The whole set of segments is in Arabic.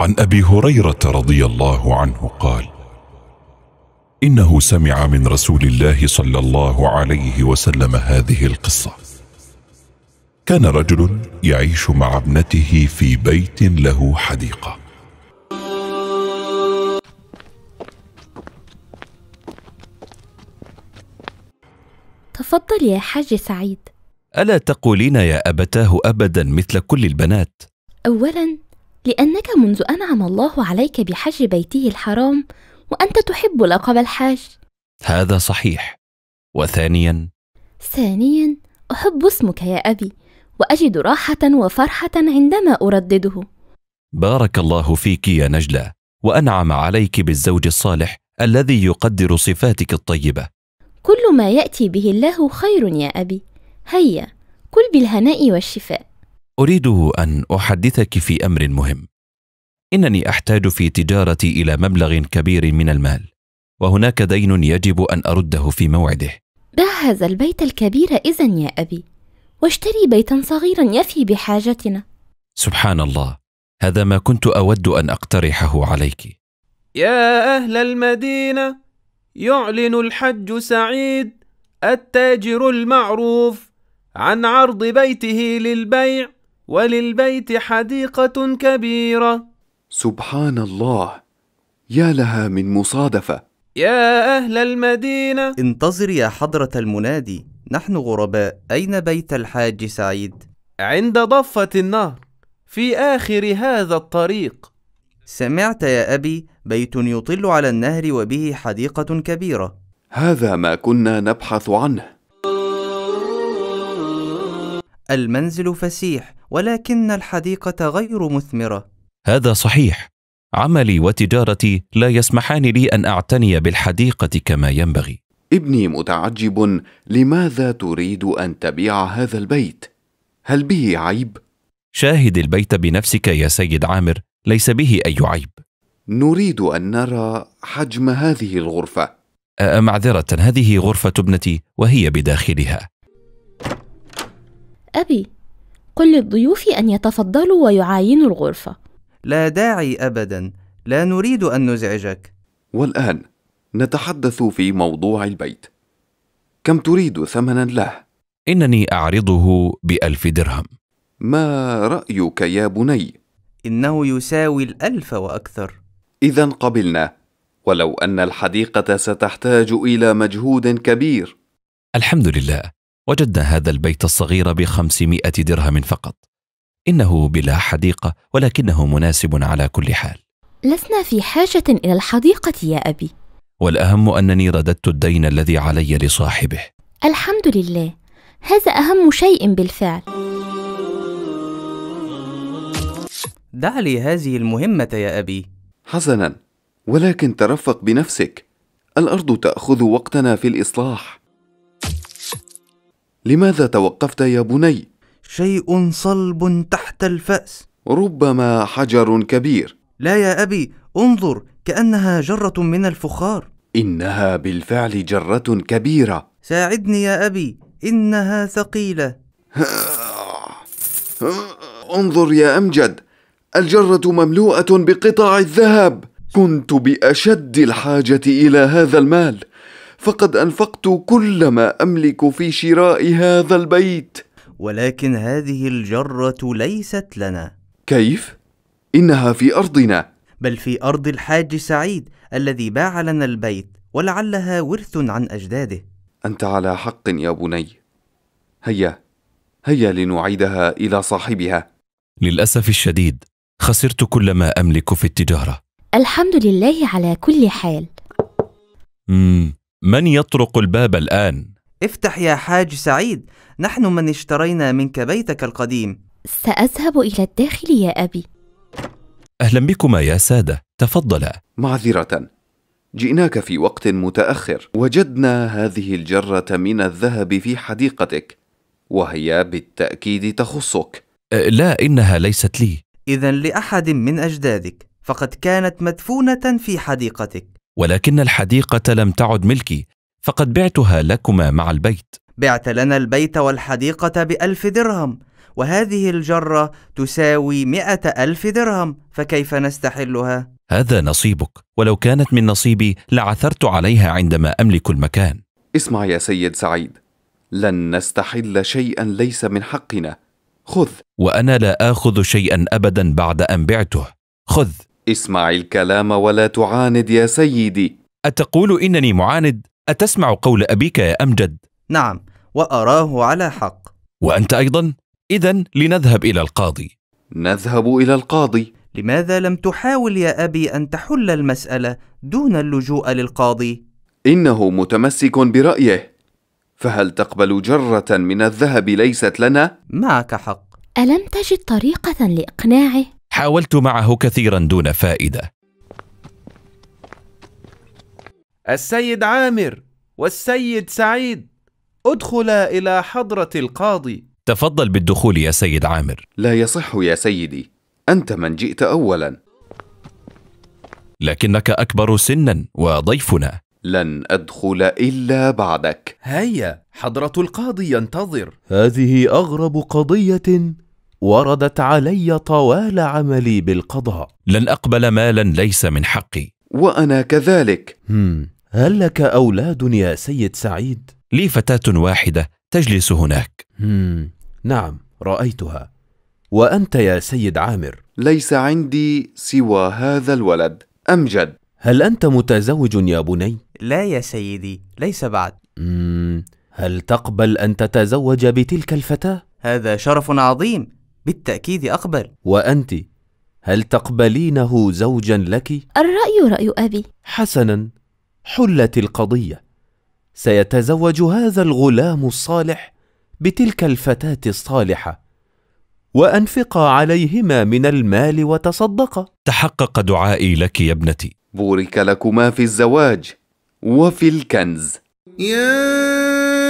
عن ابي هريره رضي الله عنه قال انه سمع من رسول الله صلى الله عليه وسلم هذه القصه كان رجل يعيش مع ابنته في بيت له حديقه تفضل يا حاج سعيد الا تقولين يا ابتاه ابدا مثل كل البنات اولا لأنك منذ أنعم الله عليك بحج بيته الحرام وأنت تحب لقب الحاج هذا صحيح وثانيا ثانيا أحب اسمك يا أبي وأجد راحة وفرحة عندما أردده بارك الله فيك يا نجلة وأنعم عليك بالزوج الصالح الذي يقدر صفاتك الطيبة كل ما يأتي به الله خير يا أبي هيا كل بالهناء والشفاء اريد ان احدثك في امر مهم انني احتاج في تجارتي الى مبلغ كبير من المال وهناك دين يجب ان ارده في موعده باع هذا البيت الكبير اذا يا ابي واشتري بيتا صغيرا يفي بحاجتنا سبحان الله هذا ما كنت اود ان اقترحه عليك يا اهل المدينه يعلن الحج سعيد التاجر المعروف عن عرض بيته للبيع وللبيت حديقة كبيرة سبحان الله يا لها من مصادفة يا أهل المدينة انتظر يا حضرة المنادي نحن غرباء أين بيت الحاج سعيد؟ عند ضفة النهر في آخر هذا الطريق سمعت يا أبي بيت يطل على النهر وبه حديقة كبيرة هذا ما كنا نبحث عنه المنزل فسيح ولكن الحديقة غير مثمرة. هذا صحيح. عملي وتجارتي لا يسمحان لي أن أعتني بالحديقة كما ينبغي. ابني متعجب لماذا تريد أن تبيع هذا البيت؟ هل به عيب؟ شاهد البيت بنفسك يا سيد عامر، ليس به أي عيب. نريد أن نرى حجم هذه الغرفة. معذرة هذه غرفة ابنتي وهي بداخلها. أبي قل للضيوف أن يتفضلوا ويعاينوا الغرفة لا داعي أبدا لا نريد أن نزعجك والآن نتحدث في موضوع البيت كم تريد ثمنا له؟ إنني أعرضه بألف درهم ما رأيك يا بني؟ إنه يساوي الألف وأكثر إذا قبلنا ولو أن الحديقة ستحتاج إلى مجهود كبير الحمد لله وجدنا هذا البيت الصغير بخمسمائة درهم فقط إنه بلا حديقة ولكنه مناسب على كل حال لسنا في حاجة إلى الحديقة يا أبي والأهم أنني رددت الدين الذي علي لصاحبه الحمد لله هذا أهم شيء بالفعل دع لي هذه المهمة يا أبي حسنا ولكن ترفق بنفسك الأرض تأخذ وقتنا في الإصلاح لماذا توقفت يا بني شيء صلب تحت الفاس ربما حجر كبير لا يا ابي انظر كانها جره من الفخار انها بالفعل جره كبيره ساعدني يا ابي انها ثقيله انظر يا امجد الجره مملوءه بقطع الذهب كنت باشد الحاجه الى هذا المال فقد انفقت كل ما املك في شراء هذا البيت ولكن هذه الجره ليست لنا كيف انها في ارضنا بل في ارض الحاج سعيد الذي باع لنا البيت ولعلها ورث عن اجداده انت على حق يا بني هيا هيا لنعيدها الى صاحبها للاسف الشديد خسرت كل ما املك في التجاره الحمد لله على كل حال مم. من يطرق الباب الآن؟ افتح يا حاج سعيد نحن من اشترينا منك بيتك القديم سأذهب إلى الداخل يا أبي أهلا بكما يا سادة تفضلا معذرة جئناك في وقت متأخر وجدنا هذه الجرة من الذهب في حديقتك وهي بالتأكيد تخصك أه، لا إنها ليست لي إذا لأحد من أجدادك فقد كانت مدفونة في حديقتك ولكن الحديقة لم تعد ملكي فقد بعتها لكما مع البيت بعت لنا البيت والحديقة بألف درهم وهذه الجرة تساوي مئة ألف درهم فكيف نستحلها؟ هذا نصيبك ولو كانت من نصيبي لعثرت عليها عندما أملك المكان اسمع يا سيد سعيد لن نستحل شيئا ليس من حقنا خذ وأنا لا آخذ شيئا أبدا بعد أن بعته خذ اسمع الكلام ولا تعاند يا سيدي أتقول إنني معاند؟ أتسمع قول أبيك يا أمجد؟ نعم وأراه على حق وأنت أيضا؟ إذا لنذهب إلى القاضي نذهب إلى القاضي لماذا لم تحاول يا أبي أن تحل المسألة دون اللجوء للقاضي؟ إنه متمسك برأيه فهل تقبل جرة من الذهب ليست لنا؟ معك حق ألم تجد طريقة لإقناعه؟ حاولت معه كثيرا دون فائدة السيد عامر والسيد سعيد ادخلا إلى حضرة القاضي تفضل بالدخول يا سيد عامر لا يصح يا سيدي أنت من جئت أولا لكنك أكبر سنا وضيفنا لن أدخل إلا بعدك هيا حضرة القاضي ينتظر هذه أغرب قضية وردت علي طوال عملي بالقضاء لن أقبل مالا ليس من حقي وأنا كذلك هم. هل لك أولاد يا سيد سعيد؟ لي فتاة واحدة تجلس هناك هم. نعم رأيتها وأنت يا سيد عامر ليس عندي سوى هذا الولد أمجد هل أنت متزوج يا بني؟ لا يا سيدي ليس بعد هل تقبل أن تتزوج بتلك الفتاة؟ هذا شرف عظيم بالتأكيد أقبل وأنت هل تقبلينه زوجا لك؟ الرأي رأي أبي حسنا حلت القضية سيتزوج هذا الغلام الصالح بتلك الفتاة الصالحة وأنفقا عليهما من المال وتصدقا تحقق دعائي لك يا ابنتي بورك لكما في الزواج وفي الكنز يا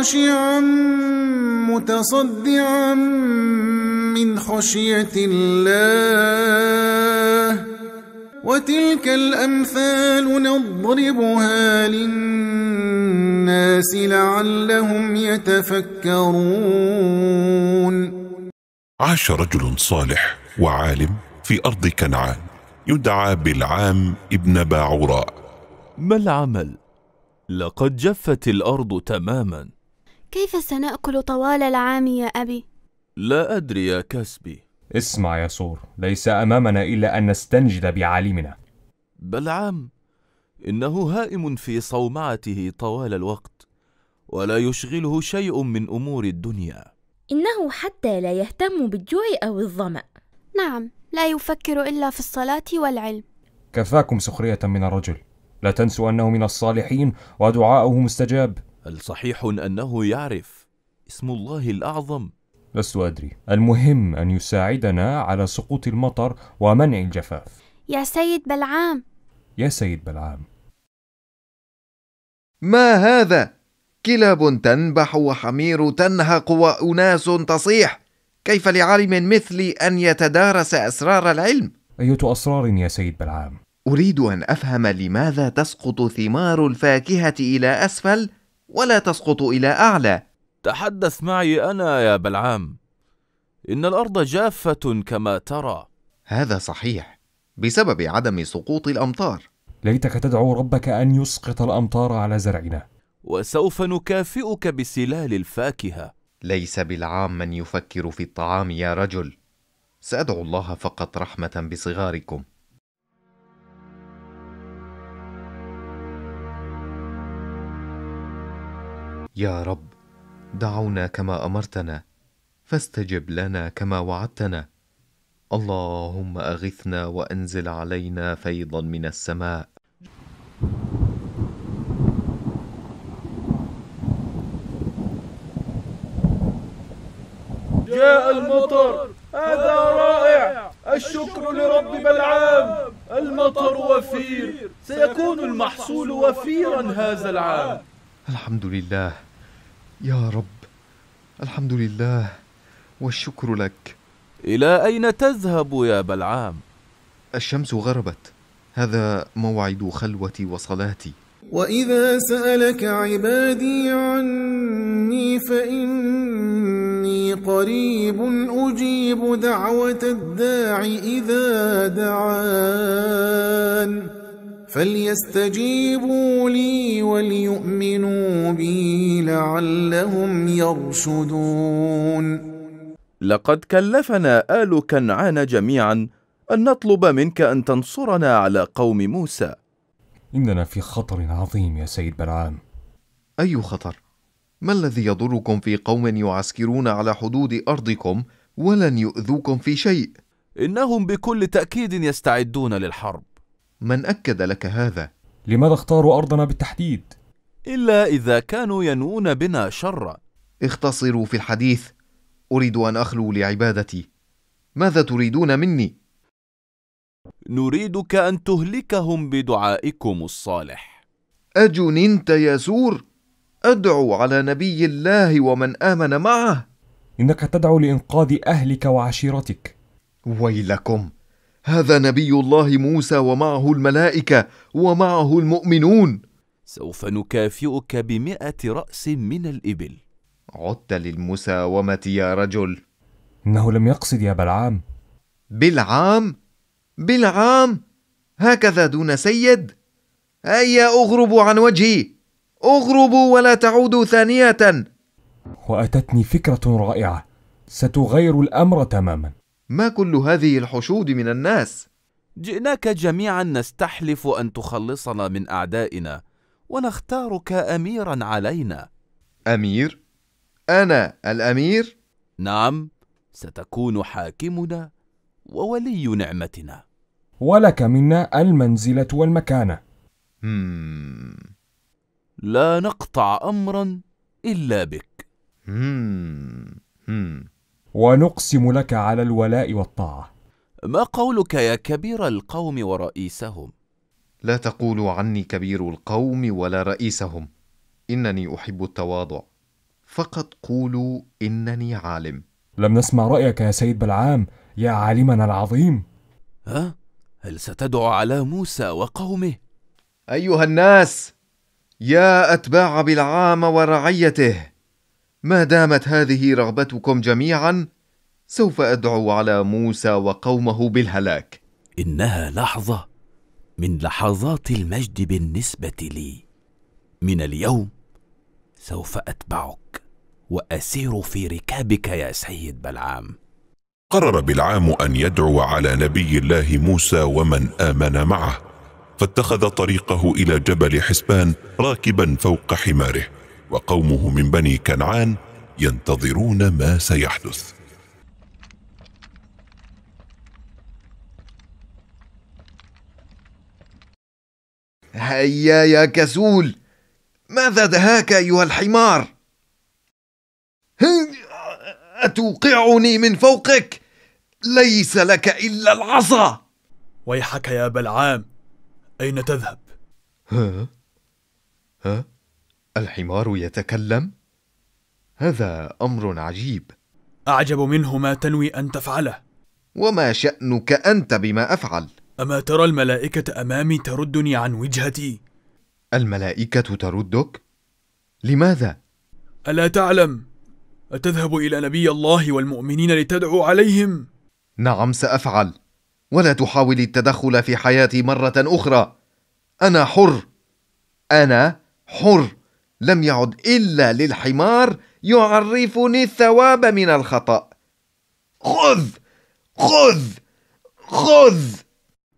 خاشعا متصدعا من خشية الله وتلك الأمثال نضربها للناس لعلهم يتفكرون عاش رجل صالح وعالم في أرض كنعان يدعى بالعام ابن باعوراء ما العمل؟ لقد جفت الأرض تماماً كيف سنأكل طوال العام يا أبي؟ لا أدري يا كسبي اسمع يا صور ليس أمامنا إلا أن نستنجد بعالمنا بلعام إنه هائم في صومعته طوال الوقت ولا يشغله شيء من أمور الدنيا إنه حتى لا يهتم بالجوع أو الظمأ نعم لا يفكر إلا في الصلاة والعلم كفاكم سخرية من الرجل لا تنسوا أنه من الصالحين ودعاؤه مستجاب صحيح أنه يعرف اسم الله الأعظم لست أدري المهم أن يساعدنا على سقوط المطر ومنع الجفاف يا سيد بلعام يا سيد بلعام ما هذا كلاب تنبح وحمير تنهق واناس تصيح كيف لعالم مثلي ان يتدارس اسرار العلم ايه اسرار يا سيد بلعام اريد ان افهم لماذا تسقط ثمار الفاكهه الى اسفل ولا تسقط إلى أعلى تحدث معي أنا يا بلعام إن الأرض جافة كما ترى هذا صحيح بسبب عدم سقوط الأمطار ليتك تدعو ربك أن يسقط الأمطار على زرعنا وسوف نكافئك بسلال الفاكهة ليس بالعام من يفكر في الطعام يا رجل سأدعو الله فقط رحمة بصغاركم يا رب دعونا كما امرتنا فاستجب لنا كما وعدتنا اللهم اغثنا وانزل علينا فيضا من السماء جاء المطر هذا رائع الشكر لرب بلعام المطر وفير سيكون المحصول وفيرا هذا العام الحمد لله يا رب الحمد لله والشكر لك الى اين تذهب يا بلعام الشمس غربت هذا موعد خلوتي وصلاتي واذا سالك عبادي عني فاني قريب اجيب دعوه الداع اذا دعان فليستجيبوا لي وليؤمنوا بي لعلهم يرشدون لقد كلفنا آل كنعان جميعا أن نطلب منك أن تنصرنا على قوم موسى إننا في خطر عظيم يا سيد بلعام أي خطر؟ ما الذي يضركم في قوم يعسكرون على حدود أرضكم ولن يؤذوكم في شيء؟ إنهم بكل تأكيد يستعدون للحرب من أكد لك هذا؟ لماذا اختاروا أرضنا بالتحديد؟ إلا إذا كانوا ينوون بنا شرا اختصروا في الحديث أريد أن أخلو لعبادتي ماذا تريدون مني؟ نريدك أن تهلكهم بدعائكم الصالح أجننت يا سور؟ أدعو على نبي الله ومن آمن معه إنك تدعو لإنقاذ أهلك وعشيرتك ويلكم هذا نبي الله موسى ومعه الملائكه ومعه المؤمنون سوف نكافئك بمئة راس من الابل عدت للمساومه يا رجل انه لم يقصد يا بلعام بلعام بلعام هكذا دون سيد هيا اغربوا عن وجهي اغربوا ولا تعودوا ثانيه واتتني فكره رائعه ستغير الامر تماما ما كل هذه الحشود من الناس جئناك جميعا نستحلف ان تخلصنا من اعدائنا ونختارك اميرا علينا امير انا الامير نعم ستكون حاكمنا وولي نعمتنا ولك منا المنزله والمكانه لا نقطع امرا الا بك ونقسم لك على الولاء والطاعة ما قولك يا كبير القوم ورئيسهم لا تقولوا عني كبير القوم ولا رئيسهم انني احب التواضع فقط قولوا انني عالم لم نسمع رايك يا سيد بلعام يا عالمنا العظيم ها هل ستدعو على موسى وقومه ايها الناس يا اتباع بلعام ورعيته ما دامت هذه رغبتكم جميعا سوف ادعو على موسى وقومه بالهلاك انها لحظه من لحظات المجد بالنسبه لي من اليوم سوف اتبعك واسير في ركابك يا سيد بلعام قرر بلعام ان يدعو على نبي الله موسى ومن امن معه فاتخذ طريقه الى جبل حسبان راكبا فوق حماره وقومه من بني كنعان ينتظرون ما سيحدث هيا يا كسول ماذا دهاك ايها الحمار اتوقعني من فوقك ليس لك الا العصا ويحك يا بلعام اين تذهب ها ها الحمار يتكلم هذا امر عجيب اعجب منه ما تنوي ان تفعله وما شانك انت بما افعل اما ترى الملائكه امامي تردني عن وجهتي الملائكه تردك لماذا الا تعلم اتذهب الى نبي الله والمؤمنين لتدعو عليهم نعم سافعل ولا تحاول التدخل في حياتي مره اخرى انا حر انا حر لم يعد إلا للحمار يعرفني الثواب من الخطأ خذ خذ خذ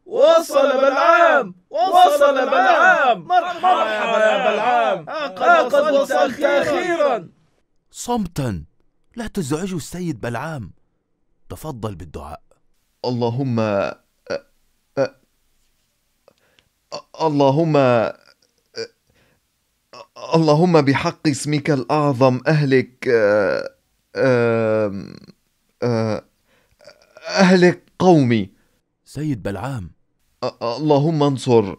وصل بلعام وصل بلعام مرحبا يا بلعام لقد آه، آه، وصلت أخيرا صمتا لا تزعجوا السيد بلعام تفضل بالدعاء اللهم أ... آه، أ... اللهم اللهم بحق اسمك الأعظم أهلك آه، آه، أهلك قومي سيد بلعام اللهم انصر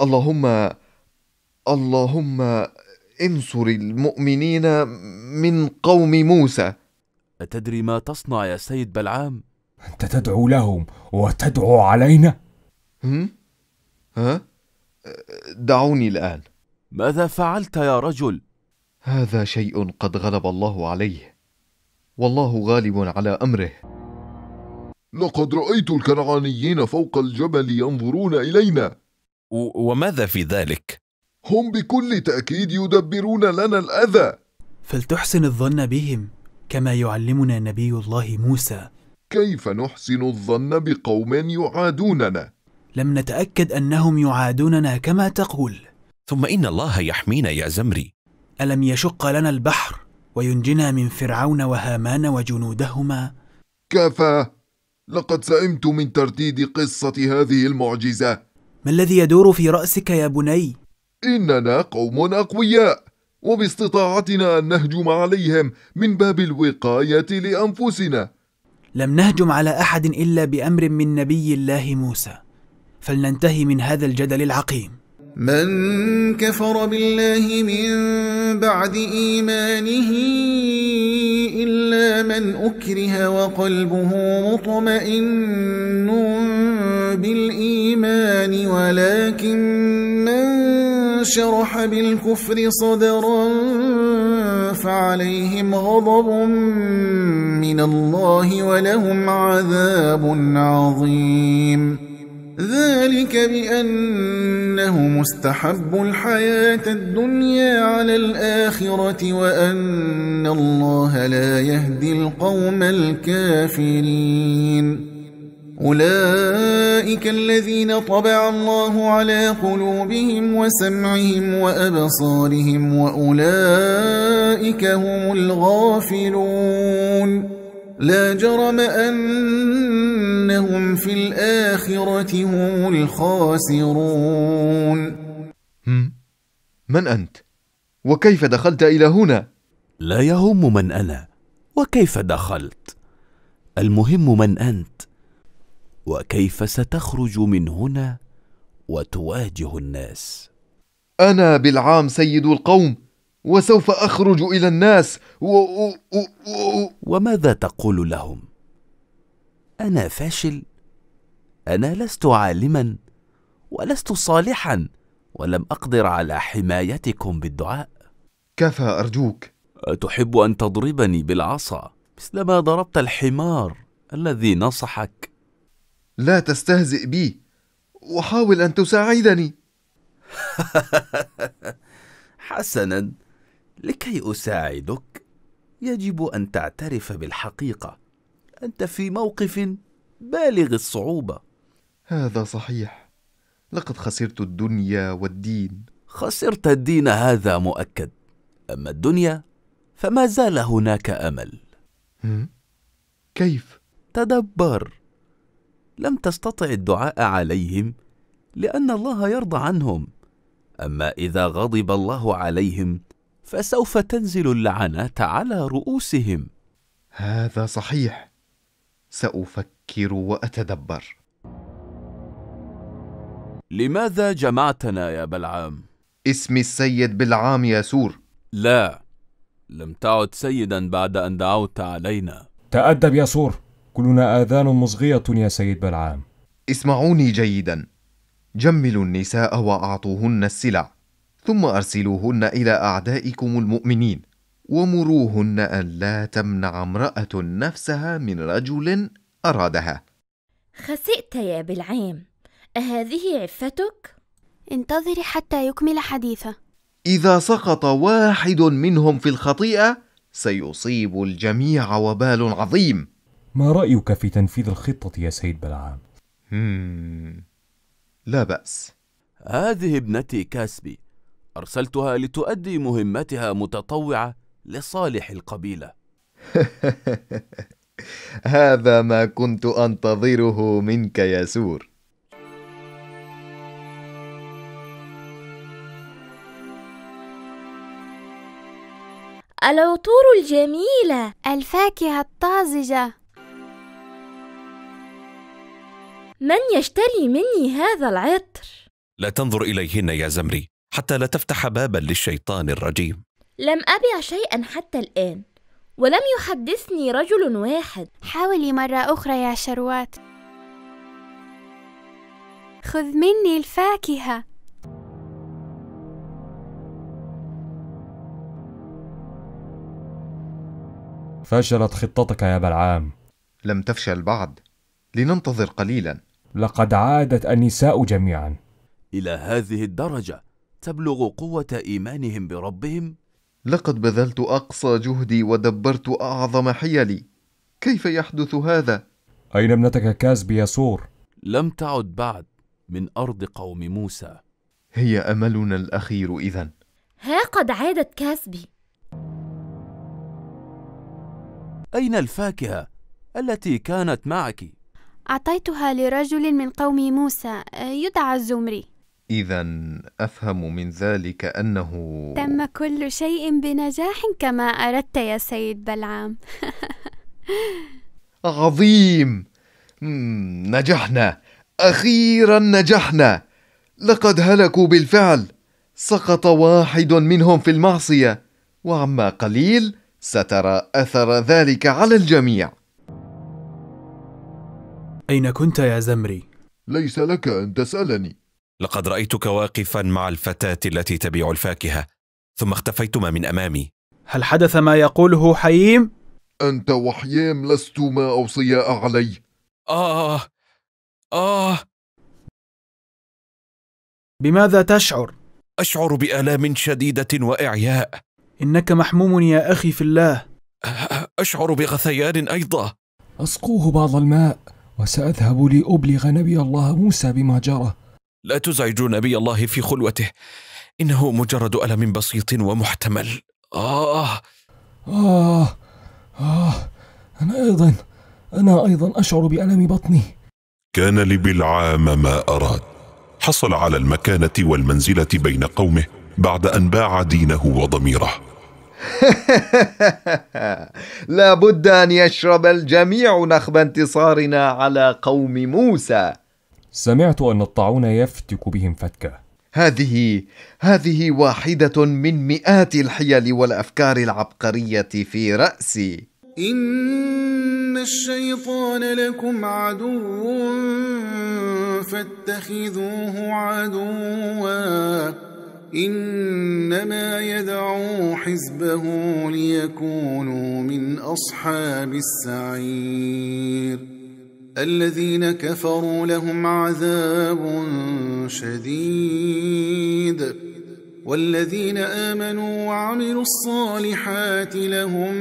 اللهم اللهم انصر المؤمنين من قوم موسى أتدري ما تصنع يا سيد بلعام؟ أنت تدعو لهم وتدعو علينا؟ هم؟ ها؟ دعوني الآن ماذا فعلت يا رجل هذا شيء قد غلب الله عليه والله غالب على امره لقد رايت الكنعانيين فوق الجبل ينظرون الينا وماذا في ذلك هم بكل تاكيد يدبرون لنا الاذى فلتحسن الظن بهم كما يعلمنا نبي الله موسى كيف نحسن الظن بقوم يعادوننا لم نتاكد انهم يعادوننا كما تقول ثم إن الله يحمينا يا زمري ألم يشق لنا البحر وينجنا من فرعون وهامان وجنودهما كفى لقد سئمت من ترديد قصة هذه المعجزة ما الذي يدور في رأسك يا بني؟ إننا قوم أقوياء وباستطاعتنا أن نهجم عليهم من باب الوقاية لأنفسنا لم نهجم على أحد إلا بأمر من نبي الله موسى فلننتهي من هذا الجدل العقيم من كفر بالله من بعد إيمانه إلا من أكره وقلبه مطمئن بالإيمان ولكن من شرح بالكفر صدرا فعليهم غضب من الله ولهم عذاب عظيم ذلك بأنهم استحبوا الحياة الدنيا على الآخرة وأن الله لا يهدي القوم الكافرين أولئك الذين طبع الله على قلوبهم وسمعهم وأبصارهم وأولئك هم الغافلون لا جرم أنهم في الآخرة هم الخاسرون من أنت؟ وكيف دخلت إلى هنا؟ لا يهم من أنا وكيف دخلت المهم من أنت وكيف ستخرج من هنا وتواجه الناس أنا بالعام سيد القوم وسوف أخرج إلى الناس و... و... و... و... وماذا تقول لهم؟ أنا فاشل أنا لست عالما ولست صالحا ولم أقدر على حمايتكم بالدعاء كفى أرجوك أتحب أن تضربني بالعصا مثلما ضربت الحمار الذي نصحك لا تستهزئ بي وحاول أن تساعدني حسنا لكي اساعدك يجب ان تعترف بالحقيقه انت في موقف بالغ الصعوبه هذا صحيح لقد خسرت الدنيا والدين خسرت الدين هذا مؤكد اما الدنيا فما زال هناك امل كيف تدبر لم تستطع الدعاء عليهم لان الله يرضى عنهم اما اذا غضب الله عليهم فسوف تنزل اللعنه على رؤوسهم هذا صحيح سافكر واتدبر لماذا جمعتنا يا بلعام اسمي السيد بلعام يا سور لا لم تعد سيدا بعد ان دعوت علينا تادب يا سور كلنا اذان مصغيه يا سيد بلعام اسمعوني جيدا جملوا النساء واعطوهن السلع ثم أرسلوهن إلى أعدائكم المؤمنين ومروهن أن لا تمنع امرأة نفسها من رجل أرادها خسئت يا بلعيم أهذه عفتك؟ انتظري حتى يكمل حديثه إذا سقط واحد منهم في الخطيئة سيصيب الجميع وبال عظيم ما رأيك في تنفيذ الخطة يا سيد بلعام؟ لا بأس هذه ابنتي كاسبي أرسلتها لتؤدي مهمتها متطوعة لصالح القبيلة هذا ما كنت أنتظره منك يا سور العطور الجميلة الفاكهة الطازجة من يشتري مني هذا العطر؟ لا تنظر إليهن يا زمري حتى لا تفتح بابا للشيطان الرجيم لم أبع شيئا حتى الآن ولم يحدثني رجل واحد حاولي مرة أخرى يا شروات خذ مني الفاكهة فشلت خطتك يا بلعام لم تفشل بعد لننتظر قليلا لقد عادت النساء جميعا إلى هذه الدرجة تبلغ قوه ايمانهم بربهم لقد بذلت اقصى جهدي ودبرت اعظم حيلي كيف يحدث هذا اين ابنتك كاز سور؟ لم تعد بعد من ارض قوم موسى هي املنا الاخير اذا ها قد عادت كاسبي اين الفاكهه التي كانت معك اعطيتها لرجل من قوم موسى يدعى الزمري إذا أفهم من ذلك أنه تم كل شيء بنجاح كما أردت يا سيد بلعام عظيم نجحنا أخيرا نجحنا لقد هلكوا بالفعل سقط واحد منهم في المعصية وعما قليل سترى أثر ذلك على الجميع أين كنت يا زمري؟ ليس لك أن تسألني لقد رايتك واقفا مع الفتاه التي تبيع الفاكهه ثم اختفيتما من امامي هل حدث ما يقوله حييم انت وحييم لستما اوصياء علي اه اه بماذا تشعر اشعر بالام شديده واعياء انك محموم يا اخي في الله اشعر بغثيان ايضا اسقوه بعض الماء وساذهب لابلغ نبي الله موسى بما جرى لا تزعجوا نبي الله في خلوته إنه مجرد ألم بسيط ومحتمل آه آه آه أنا أيضا أنا أيضا أشعر بألم بطني كان لبلعام ما أراد حصل على المكانة والمنزلة بين قومه بعد أن باع دينه وضميره لابد أن يشرب الجميع نخب انتصارنا على قوم موسى سمعت أن الطاعون يفتك بهم فتكة هذه هذه واحدة من مئات الحيل والأفكار العبقرية في رأسي إن الشيطان لكم عدو فاتخذوه عدوا إنما يدعو حزبه ليكونوا من أصحاب السعير الذين كفروا لهم عذاب شديد والذين آمنوا وعملوا الصالحات لهم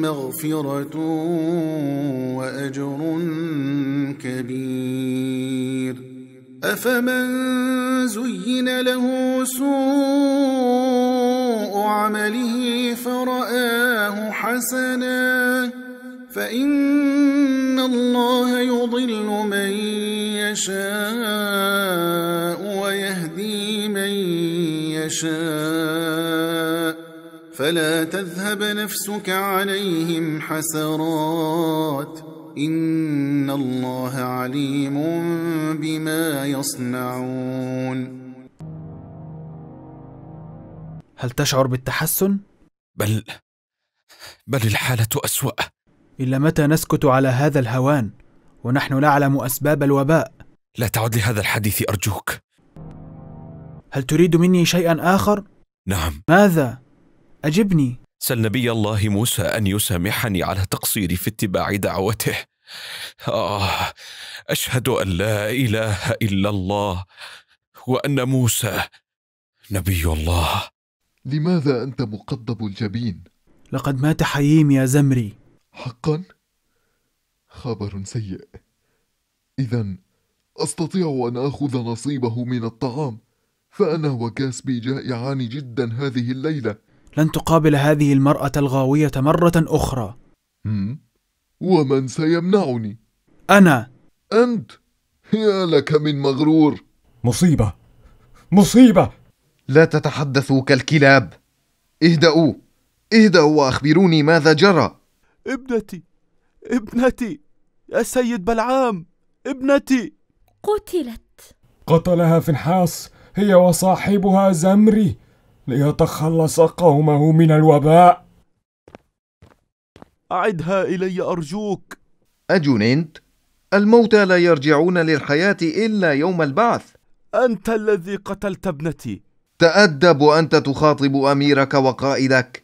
مغفرة وأجر كبير أفمن زين له سوء عمله فرآه حسنا فإن الله يضل من يشاء ويهدي من يشاء فلا تذهب نفسك عليهم حسرات إن الله عليم بما يصنعون هل تشعر بالتحسن؟ بل بل الحالة أسوأ إلا متى نسكت على هذا الهوان ونحن نعلم أسباب الوباء لا تعد لهذا الحديث أرجوك هل تريد مني شيئا آخر؟ نعم ماذا؟ أجبني سل نبي الله موسى أن يسامحني على تقصيري في اتباع دعوته آه أشهد أن لا إله إلا الله وأن موسى نبي الله لماذا أنت مقضب الجبين؟ لقد مات حييم يا زمري حقا خبر سيء اذا استطيع ان اخذ نصيبه من الطعام فانا وكاسبي جائعان جدا هذه الليله لن تقابل هذه المراه الغاويه مره اخرى م? ومن سيمنعني انا انت يا لك من مغرور مصيبه مصيبه لا تتحدثوا كالكلاب اهدأوا اهدأوا وأخبروني ماذا جرى ابنتي ابنتي يا سيد بلعام ابنتي قتلت قتلها فنحاس هي وصاحبها زمري ليتخلص قومه من الوباء أعدها إلي أرجوك أجننت؟ الموتى لا يرجعون للحياة إلا يوم البعث أنت الذي قتلت ابنتي تأدب وأنت تخاطب أميرك وقائدك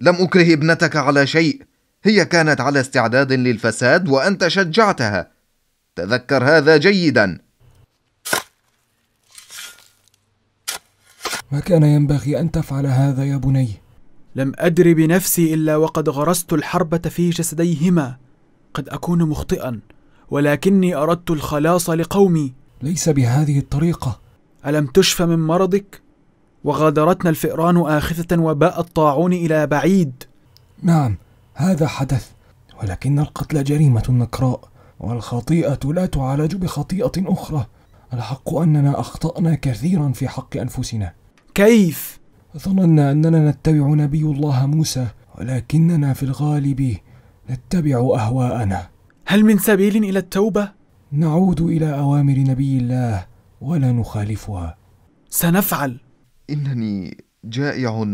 لم أكره ابنتك على شيء هي كانت على استعداد للفساد وأنت شجعتها تذكر هذا جيدا ما كان ينبغي أن تفعل هذا يا بني لم أدر بنفسي إلا وقد غرست الحربة في جسديهما قد أكون مخطئا ولكني أردت الخلاص لقومي ليس بهذه الطريقة ألم تشفى من مرضك؟ وغادرتنا الفئران آخذة وباء الطاعون إلى بعيد نعم هذا حدث ولكن القتل جريمة نكراء والخطيئة لا تعالج بخطيئة أخرى الحق أننا أخطأنا كثيرا في حق أنفسنا كيف؟ ظننا أننا نتبع نبي الله موسى ولكننا في الغالب نتبع أهواءنا هل من سبيل إلى التوبة؟ نعود إلى أوامر نبي الله ولا نخالفها سنفعل إنني جائع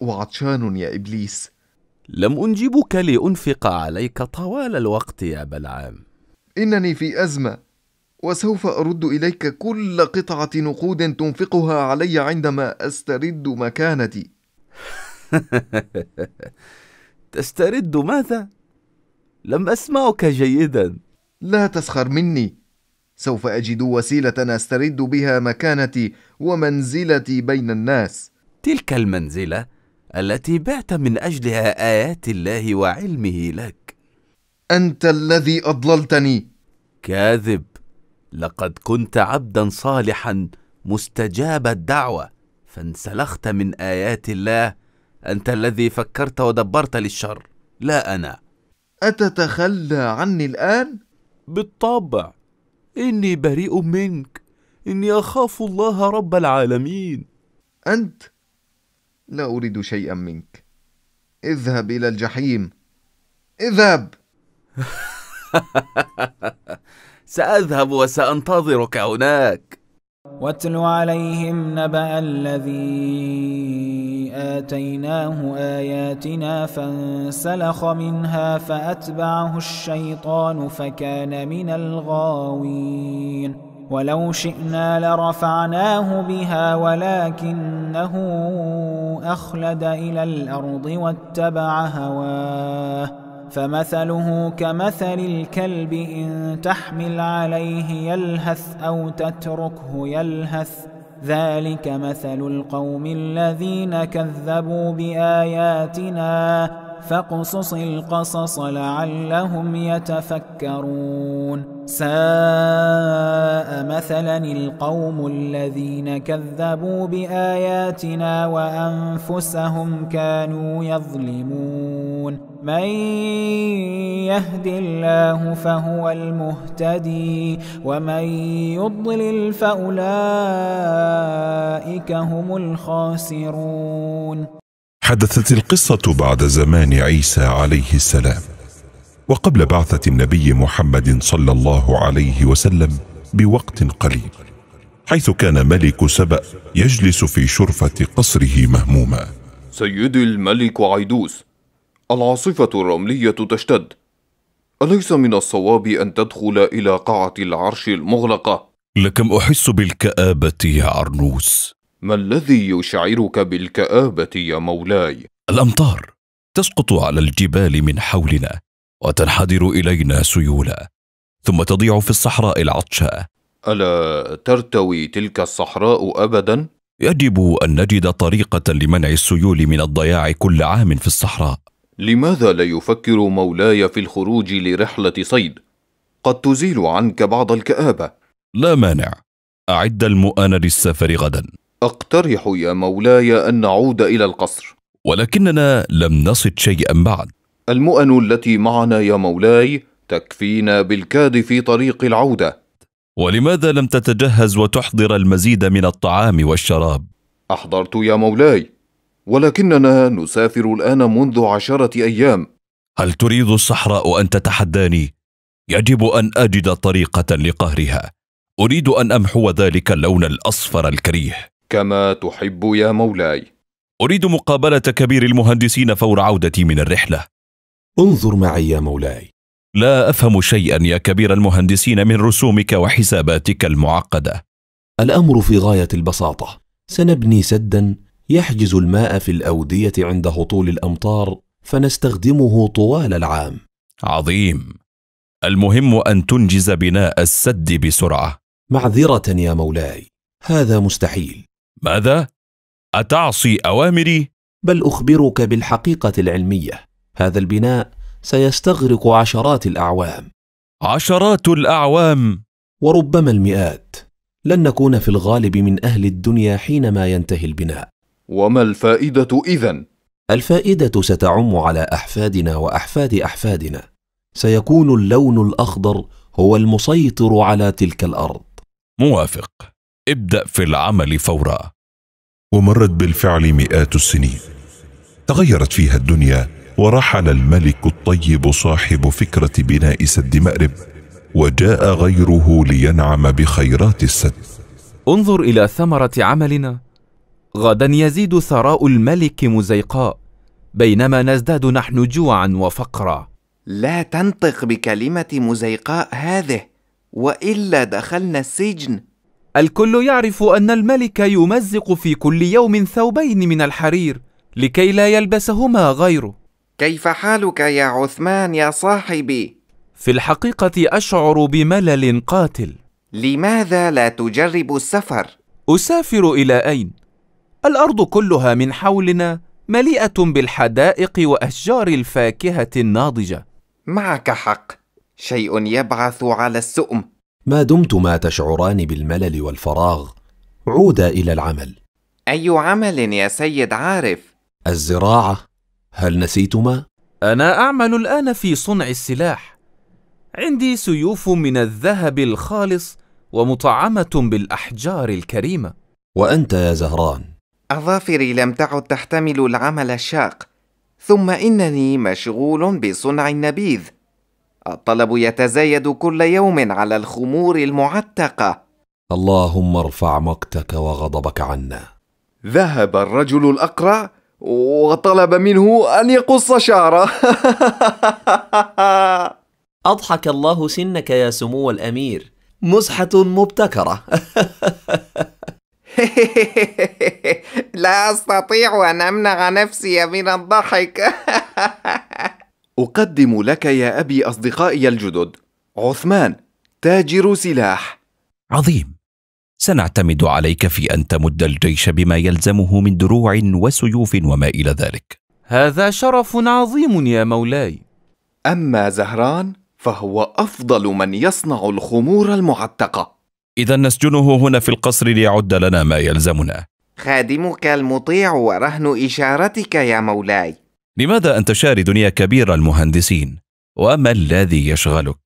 وعطشان يا إبليس لم أنجبك لأنفق عليك طوال الوقت يا بلعام إنني في أزمة وسوف أرد إليك كل قطعة نقود تنفقها علي عندما أسترد مكانتي تسترد ماذا؟ لم أسمعك جيدا لا تسخر مني سوف أجد وسيلة أسترد بها مكانتي ومنزلتي بين الناس تلك المنزلة التي بعت من أجلها آيات الله وعلمه لك أنت الذي أضللتني كاذب لقد كنت عبدا صالحا مستجاب الدعوة فانسلخت من آيات الله أنت الذي فكرت ودبرت للشر لا أنا أتتخلى عني الآن؟ بالطبع إني بريء منك إني أخاف الله رب العالمين أنت لا أريد شيئا منك اذهب إلى الجحيم اذهب سأذهب وسأنتظرك هناك واتل عليهم نبأ الذي آتيناه آياتنا فانسلخ منها فأتبعه الشيطان فكان من الغاوين ولو شئنا لرفعناه بها ولكنه اخلد الى الارض واتبع هواه فمثله كمثل الكلب ان تحمل عليه يلهث او تتركه يلهث ذلك مثل القوم الذين كذبوا باياتنا فاقصص القصص لعلهم يتفكرون ساء مثلا القوم الذين كذبوا باياتنا وانفسهم كانوا يظلمون من يهد الله فهو المهتدي ومن يضلل فاولئك هم الخاسرون حدثت القصة بعد زمان عيسى عليه السلام وقبل بعثة النبي محمد صلى الله عليه وسلم بوقت قليل حيث كان ملك سبأ يجلس في شرفة قصره مهموما سيدي الملك عيدوس العاصفة الرملية تشتد أليس من الصواب أن تدخل إلى قاعة العرش المغلقة؟ لكم أحس بالكآبة يا عرنوس ما الذي يشعرك بالكآبة يا مولاي؟ الأمطار تسقط على الجبال من حولنا وتنحدر إلينا سيولا ثم تضيع في الصحراء العطشة ألا ترتوي تلك الصحراء أبدا؟ يجب أن نجد طريقة لمنع السيول من الضياع كل عام في الصحراء لماذا لا يفكر مولاي في الخروج لرحلة صيد؟ قد تزيل عنك بعض الكآبة لا مانع أعد المؤن للسفر غدا اقترح يا مولاي ان نعود الى القصر ولكننا لم نصد شيئا بعد المؤن التي معنا يا مولاي تكفينا بالكاد في طريق العوده ولماذا لم تتجهز وتحضر المزيد من الطعام والشراب احضرت يا مولاي ولكننا نسافر الان منذ عشره ايام هل تريد الصحراء ان تتحداني يجب ان اجد طريقه لقهرها اريد ان امحو ذلك اللون الاصفر الكريه كما تحب يا مولاي أريد مقابلة كبير المهندسين فور عودتي من الرحلة انظر معي يا مولاي لا أفهم شيئا يا كبير المهندسين من رسومك وحساباتك المعقدة الأمر في غاية البساطة سنبني سدا يحجز الماء في الأودية عند هطول الأمطار فنستخدمه طوال العام عظيم المهم أن تنجز بناء السد بسرعة معذرة يا مولاي هذا مستحيل ماذا اتعصي اوامري بل اخبرك بالحقيقه العلميه هذا البناء سيستغرق عشرات الاعوام عشرات الاعوام وربما المئات لن نكون في الغالب من اهل الدنيا حينما ينتهي البناء وما الفائده اذن الفائده ستعم على احفادنا واحفاد احفادنا سيكون اللون الاخضر هو المسيطر على تلك الارض موافق ابدا في العمل فورا ومرت بالفعل مئات السنين تغيرت فيها الدنيا ورحل الملك الطيب صاحب فكره بناء سد مارب وجاء غيره لينعم بخيرات السد انظر الى ثمره عملنا غدا يزيد ثراء الملك مزيقاء بينما نزداد نحن جوعا وفقرا لا تنطق بكلمه مزيقاء هذه والا دخلنا السجن الكل يعرف أن الملك يمزق في كل يوم ثوبين من الحرير لكي لا يلبسهما غيره كيف حالك يا عثمان يا صاحبي؟ في الحقيقة أشعر بملل قاتل لماذا لا تجرب السفر؟ أسافر إلى أين؟ الأرض كلها من حولنا مليئة بالحدائق وأشجار الفاكهة الناضجة معك حق شيء يبعث على السؤم ما دمتما تشعران بالملل والفراغ عودا الى العمل اي عمل يا سيد عارف الزراعه هل نسيتما انا اعمل الان في صنع السلاح عندي سيوف من الذهب الخالص ومطعمه بالاحجار الكريمه وانت يا زهران اظافري لم تعد تحتمل العمل الشاق ثم انني مشغول بصنع النبيذ الطلب يتزايد كل يوم على الخمور المعتقه اللهم ارفع مقتك وغضبك عنا ذهب الرجل الاقرع وطلب منه ان يقص شعره اضحك الله سنك يا سمو الامير مزحه مبتكره لا استطيع ان امنع نفسي من الضحك أقدم لك يا أبي أصدقائي الجدد عثمان تاجر سلاح عظيم سنعتمد عليك في أن تمد الجيش بما يلزمه من دروع وسيوف وما إلى ذلك هذا شرف عظيم يا مولاي أما زهران فهو أفضل من يصنع الخمور المعتقة إذا نسجنه هنا في القصر ليعد لنا ما يلزمنا خادمك المطيع ورهن إشارتك يا مولاي لماذا أنت شارد يا كبير المهندسين؟ وما الذي يشغلك؟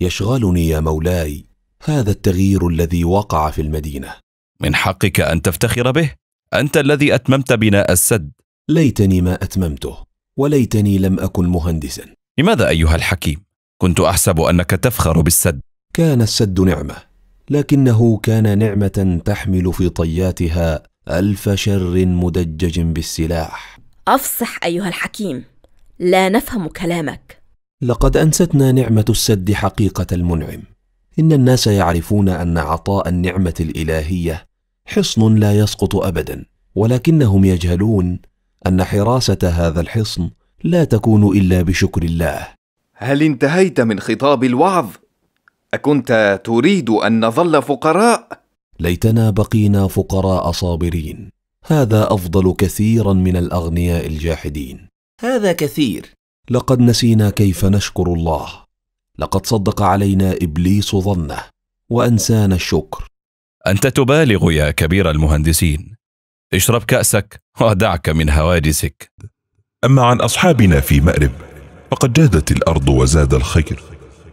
يشغلني يا مولاي هذا التغيير الذي وقع في المدينة من حقك أن تفتخر به أنت الذي أتممت بناء السد ليتني ما أتممته وليتني لم أكن مهندسا لماذا أيها الحكيم؟ كنت أحسب أنك تفخر بالسد كان السد نعمة لكنه كان نعمة تحمل في طياتها ألف شر مدجج بالسلاح أفصح أيها الحكيم لا نفهم كلامك لقد أنستنا نعمة السد حقيقة المنعم إن الناس يعرفون أن عطاء النعمة الإلهية حصن لا يسقط أبدا ولكنهم يجهلون أن حراسة هذا الحصن لا تكون إلا بشكر الله هل انتهيت من خطاب الوعظ؟ أكنت تريد أن نظل فقراء؟ ليتنا بقينا فقراء صابرين هذا افضل كثيرا من الاغنياء الجاحدين هذا كثير لقد نسينا كيف نشكر الله لقد صدق علينا ابليس ظنه وانسانا الشكر انت تبالغ يا كبير المهندسين اشرب كاسك ودعك من هواجسك اما عن اصحابنا في مارب فقد جادت الارض وزاد الخير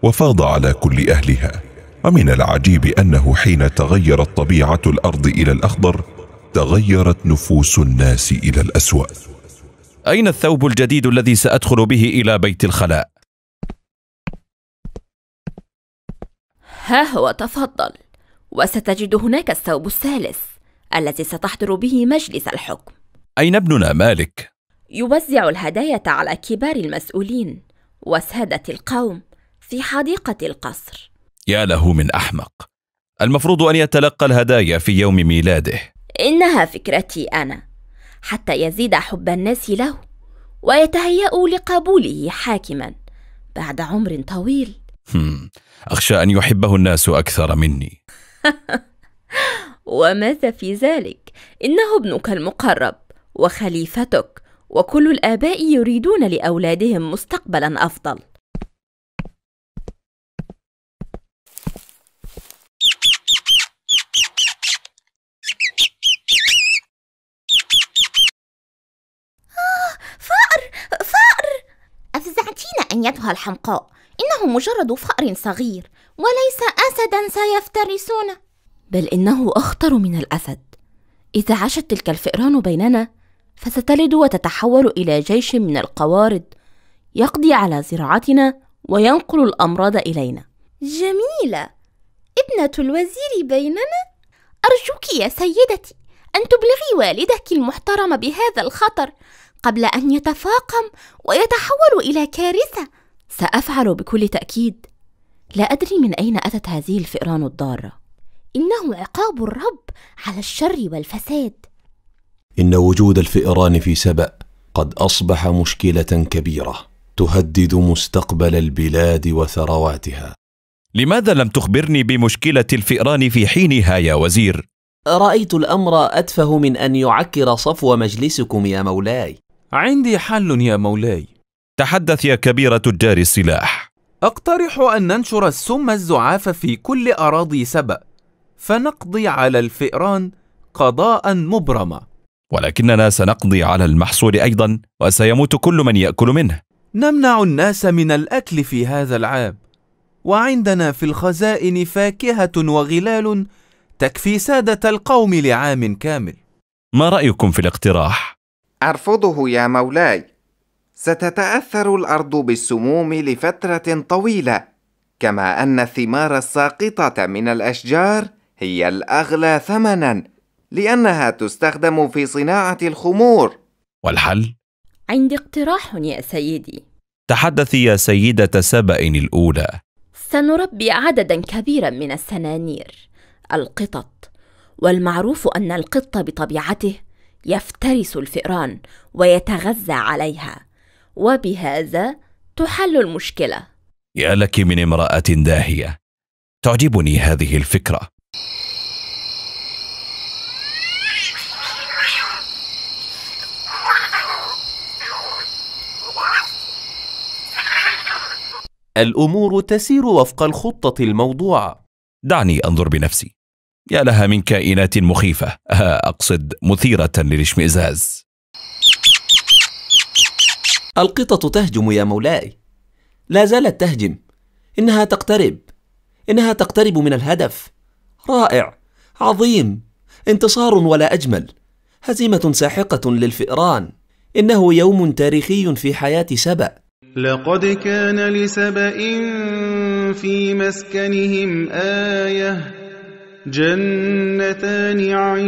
وفاض على كل اهلها ومن العجيب انه حين تغيرت طبيعه الارض الى الاخضر تغيرت نفوس الناس الى الاسوا اين الثوب الجديد الذي سادخل به الى بيت الخلاء ها هو تفضل وستجد هناك الثوب الثالث الذي ستحضر به مجلس الحكم اين ابننا مالك يوزع الهدايا على كبار المسؤولين وساده القوم في حديقه القصر يا له من احمق المفروض ان يتلقى الهدايا في يوم ميلاده إنها فكرتي أنا حتى يزيد حب الناس له ويتهيأوا لقبوله حاكما بعد عمر طويل أخشى أن يحبه الناس أكثر مني وماذا في ذلك إنه ابنك المقرب وخليفتك وكل الآباء يريدون لأولادهم مستقبلا أفضل أيتها الحمقاء إنه مجرد فأر صغير وليس أسدا سيفترسونه بل إنه أخطر من الأسد إذا عاشت تلك الفئران بيننا فستلد وتتحول إلى جيش من القوارض يقضي على زراعتنا وينقل الأمراض إلينا جميلة ابنة الوزير بيننا أرجوك يا سيدتي أن تبلغي والدك المحترم بهذا الخطر قبل ان يتفاقم ويتحول الى كارثه سافعل بكل تاكيد لا ادري من اين اتت هذه الفئران الضاره انه عقاب الرب على الشر والفساد ان وجود الفئران في سبا قد اصبح مشكله كبيره تهدد مستقبل البلاد وثرواتها لماذا لم تخبرني بمشكله الفئران في حينها يا وزير رايت الامر اتفه من ان يعكر صفو مجلسكم يا مولاي عندي حل يا مولاي تحدث يا كبير تجار السلاح أقترح أن ننشر السم الزعاف في كل أراضي سبأ فنقضي على الفئران قضاء مبرما ولكننا سنقضي على المحصول أيضا وسيموت كل من يأكل منه نمنع الناس من الأكل في هذا العام وعندنا في الخزائن فاكهة وغلال تكفي سادة القوم لعام كامل ما رأيكم في الاقتراح؟ ارفضه يا مولاي ستتاثر الارض بالسموم لفتره طويله كما ان الثمار الساقطه من الاشجار هي الاغلى ثمنا لانها تستخدم في صناعه الخمور والحل عندي اقتراح يا سيدي تحدثي يا سيده سبا الاولى سنربي عددا كبيرا من السنانير القطط والمعروف ان القط بطبيعته يفترس الفئران ويتغذى عليها وبهذا تحل المشكله يا لك من امراه داهيه تعجبني هذه الفكره الامور تسير وفق الخطه الموضوعه دعني انظر بنفسي يا لها من كائنات مخيفة أقصد مثيرة للاشمئزاز القطط تهجم يا مولاي لا زالت تهجم إنها تقترب إنها تقترب من الهدف رائع عظيم انتصار ولا أجمل هزيمة ساحقة للفئران إنه يوم تاريخي في حياة سبأ لقد كان لسبأ في مسكنهم آية جنتان عن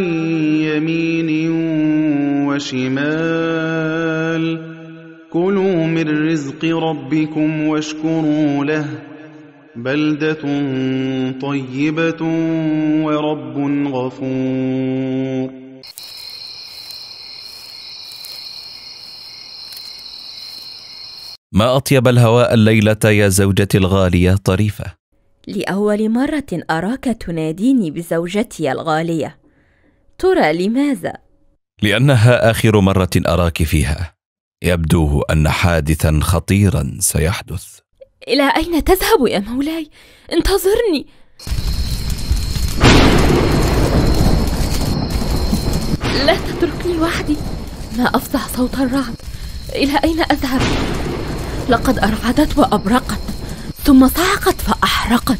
يمين وشمال كلوا من رزق ربكم واشكروا له بلدة طيبة ورب غفور ما أطيب الهواء الليلة يا زوجتي الغالية طريفة لاول مره اراك تناديني بزوجتي الغاليه ترى لماذا لانها اخر مره اراك فيها يبدو ان حادثا خطيرا سيحدث الى اين تذهب يا مولاي انتظرني لا تتركني وحدي ما افظع صوت الرعد الى اين اذهب لقد ارعدت وابرقت ثم صعقت فاحرقت احرقت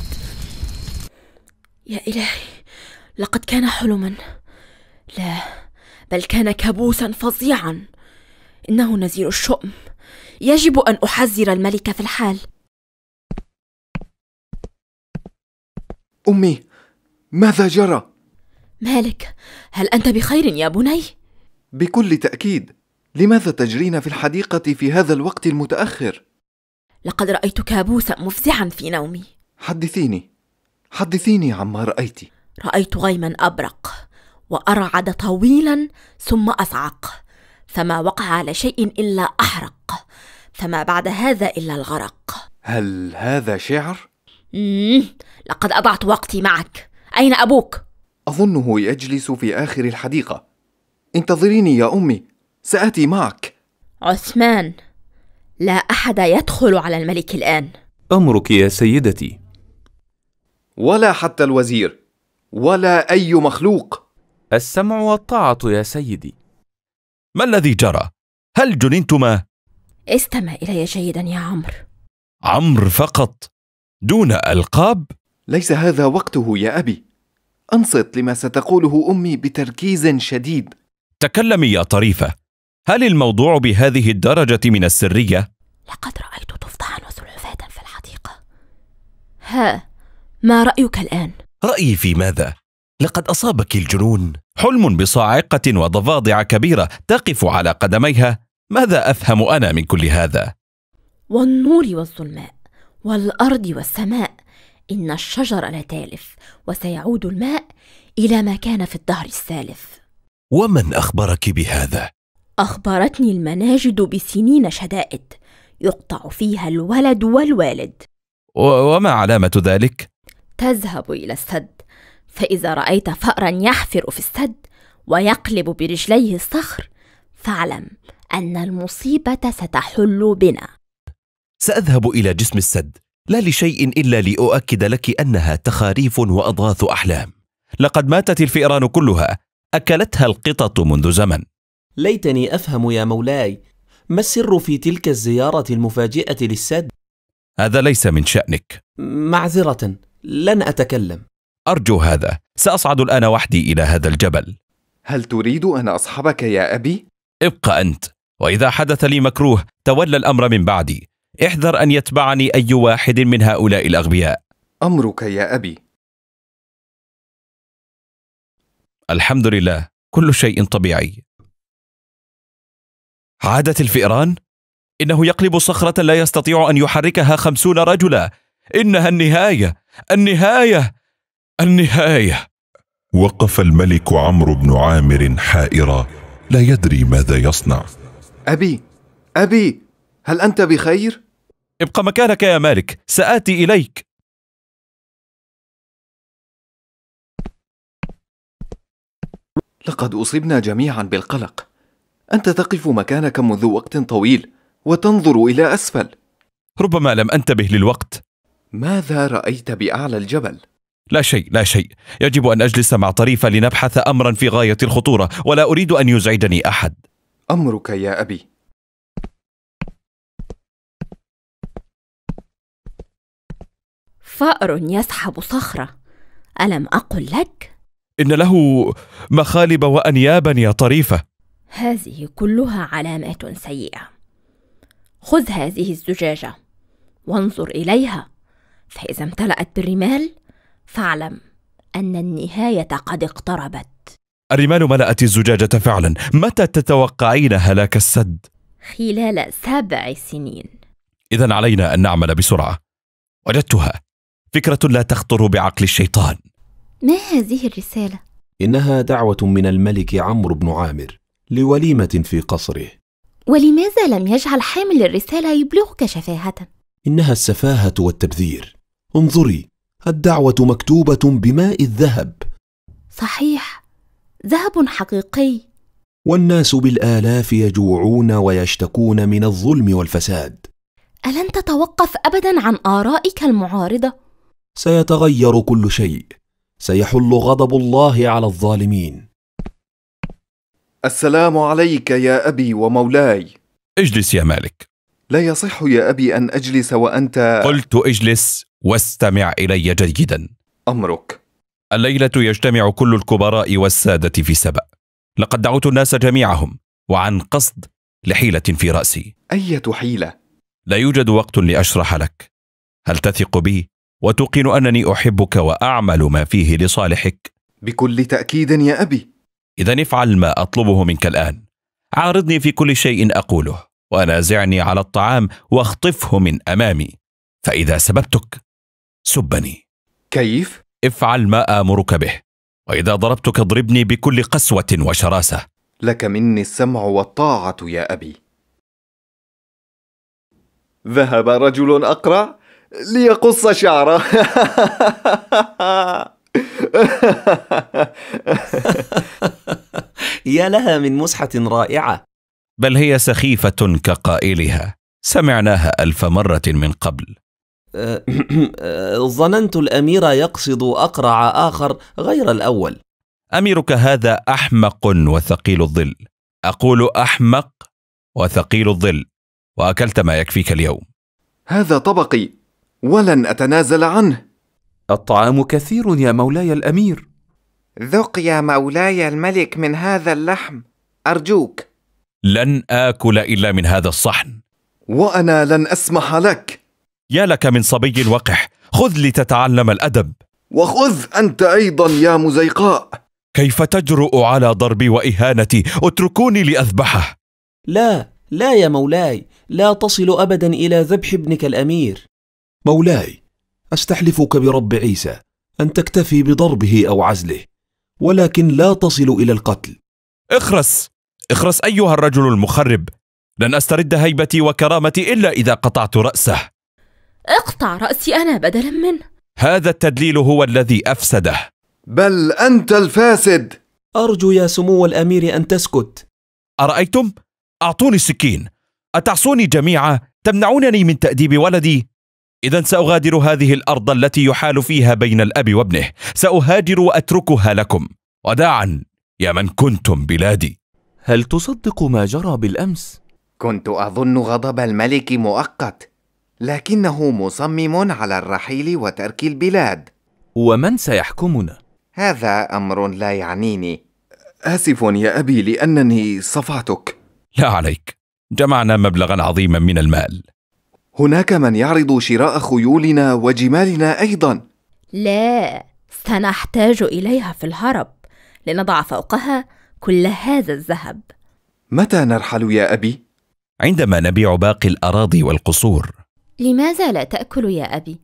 يا إلهي لقد كان حلما لا بل كان كابوسا فظيعا إنه نزيل الشؤم يجب أن أحذر الملك في الحال أمي ماذا جرى؟ مالك هل أنت بخير يا بني؟ بكل تأكيد لماذا تجرين في الحديقة في هذا الوقت المتأخر؟ لقد رأيت كابوسا مفزعا في نومي حدثيني حدثيني عما رأيت رأيت غيما أبرق وأرعد طويلا ثم أصعق فما وقع على شيء إلا أحرق فما بعد هذا إلا الغرق هل هذا شعر؟ مم. لقد أضعت وقتي معك أين أبوك؟ أظنه يجلس في آخر الحديقة انتظريني يا أمي سآتي معك عثمان لا أحد يدخل على الملك الآن أمرك يا سيدتي ولا حتى الوزير ولا اي مخلوق السمع والطاعه يا سيدي ما الذي جرى هل جننتما استمع الي جيدا يا عمرو عمرو فقط دون القاب ليس هذا وقته يا ابي انصت لما ستقوله امي بتركيز شديد تكلمي يا طريفه هل الموضوع بهذه الدرجه من السريه لقد رايت تفضحا وسلحفاه في الحديقه ها ما رأيك الآن؟ رأيي في ماذا؟ لقد أصابك الجنون حلم بصاعقة وضفادع كبيرة تقف على قدميها ماذا أفهم أنا من كل هذا؟ والنور والظلماء والأرض والسماء إن الشجر لتالف وسيعود الماء إلى ما كان في الدهر السالف ومن أخبرك بهذا؟ أخبرتني المناجد بسنين شدائد يقطع فيها الولد والوالد وما علامة ذلك؟ تذهب إلى السد فإذا رأيت فأرا يحفر في السد ويقلب برجليه الصخر فاعلم أن المصيبة ستحل بنا سأذهب إلى جسم السد لا لشيء إلا لأؤكد لك أنها تخاريف وأضغاث أحلام لقد ماتت الفئران كلها أكلتها القطط منذ زمن ليتني أفهم يا مولاي ما السر في تلك الزيارة المفاجئة للسد؟ هذا ليس من شأنك معذرة لن أتكلم أرجو هذا سأصعد الآن وحدي إلى هذا الجبل هل تريد أن أصحبك يا أبي؟ ابق أنت وإذا حدث لي مكروه تولى الأمر من بعدي احذر أن يتبعني أي واحد من هؤلاء الأغبياء أمرك يا أبي الحمد لله كل شيء طبيعي عادت الفئران إنه يقلب صخرة لا يستطيع أن يحركها خمسون رجلا انها النهايه النهايه النهايه وقف الملك عمرو بن عامر حائرا لا يدري ماذا يصنع ابي ابي هل انت بخير ابق مكانك يا مالك ساتي اليك لقد اصبنا جميعا بالقلق انت تقف مكانك منذ وقت طويل وتنظر الى اسفل ربما لم انتبه للوقت ماذا رأيت بأعلى الجبل؟ لا شيء لا شيء يجب أن أجلس مع طريفة لنبحث أمرا في غاية الخطورة ولا أريد أن يزعجني أحد أمرك يا أبي فأر يسحب صخرة ألم أقل لك؟ إن له مخالب وأنيابا يا طريفة هذه كلها علامات سيئة خذ هذه الزجاجة وانظر إليها فإذا امتلأت بالرمال فاعلم أن النهاية قد اقتربت الرمال ملأت الزجاجة فعلا متى تتوقعين هلاك السد؟ خلال سبع سنين إذا علينا أن نعمل بسرعة وجدتها فكرة لا تخطر بعقل الشيطان ما هذه الرسالة؟ إنها دعوة من الملك عمرو بن عامر لوليمة في قصره ولماذا لم يجعل حامل الرسالة يبلغك شفاهة؟ إنها السفاهة والتبذير انظري الدعوة مكتوبة بماء الذهب صحيح ذهب حقيقي والناس بالآلاف يجوعون ويشتكون من الظلم والفساد ألن تتوقف أبدا عن آرائك المعارضة؟ سيتغير كل شيء سيحل غضب الله على الظالمين السلام عليك يا أبي ومولاي اجلس يا مالك لا يصح يا أبي أن أجلس وأنت قلت اجلس واستمع إلي جيدا أمرك الليلة يجتمع كل الكبراء والسادة في سبأ لقد دعوت الناس جميعهم وعن قصد لحيلة في رأسي أية حيلة؟ لا يوجد وقت لأشرح لك هل تثق بي وتوقن أنني أحبك وأعمل ما فيه لصالحك؟ بكل تأكيد يا أبي إذا افعل ما أطلبه منك الآن عارضني في كل شيء أقوله ونازعني على الطعام واخطفه من أمامي فإذا سببتك سبني كيف؟ افعل ما آمرك به وإذا ضربتك اضربني بكل قسوة وشراسة لك مني السمع والطاعة يا أبي ذهب رجل أقرع ليقص شعره يا لها من مسحة رائعة بل هي سخيفة كقائلها سمعناها ألف مرة من قبل آه، ظننت الأمير يقصد أقرع آخر غير الأول أميرك هذا أحمق وثقيل الظل أقول أحمق وثقيل الظل وأكلت ما يكفيك اليوم هذا طبقي ولن أتنازل عنه الطعام كثير يا مولاي الأمير ذق يا مولاي الملك من هذا اللحم أرجوك لن آكل إلا من هذا الصحن وأنا لن أسمح لك يا لك من صبي وقح خذ لتتعلم الأدب وخذ أنت أيضا يا مزيقاء كيف تجرؤ على ضربي وإهانتي اتركوني لأذبحه لا لا يا مولاي لا تصل أبدا إلى ذبح ابنك الأمير مولاي أستحلفك برب عيسى أن تكتفي بضربه أو عزله ولكن لا تصل إلى القتل اخرس اخرس أيها الرجل المخرب لن أسترد هيبتي وكرامتي إلا إذا قطعت رأسه اقطع رأسي أنا بدلا منه هذا التدليل هو الذي أفسده بل أنت الفاسد أرجو يا سمو الأمير أن تسكت أرأيتم؟ أعطوني السكين أتعصوني جميعا تمنعونني من تأديب ولدي إذا سأغادر هذه الأرض التي يحال فيها بين الأب وابنه سأهاجر وأتركها لكم وداعا يا من كنتم بلادي هل تصدق ما جرى بالأمس؟ كنت أظن غضب الملك مؤقت لكنه مصمم على الرحيل وترك البلاد ومن سيحكمنا هذا امر لا يعنيني اسف يا ابي لانني صفعتك لا عليك جمعنا مبلغا عظيما من المال هناك من يعرض شراء خيولنا وجمالنا ايضا لا سنحتاج اليها في الهرب لنضع فوقها كل هذا الذهب متى نرحل يا ابي عندما نبيع باقي الاراضي والقصور لماذا لا تأكل يا أبي؟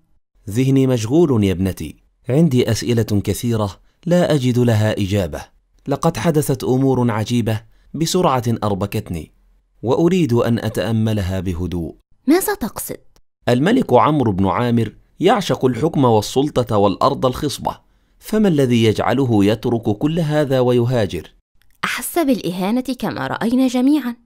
ذهني مشغول يا ابنتي عندي أسئلة كثيرة لا أجد لها إجابة لقد حدثت أمور عجيبة بسرعة أربكتني وأريد أن أتأملها بهدوء ماذا تقصد؟ الملك عمرو بن عامر يعشق الحكم والسلطة والأرض الخصبة فما الذي يجعله يترك كل هذا ويهاجر؟ أحس بالإهانة كما رأينا جميعا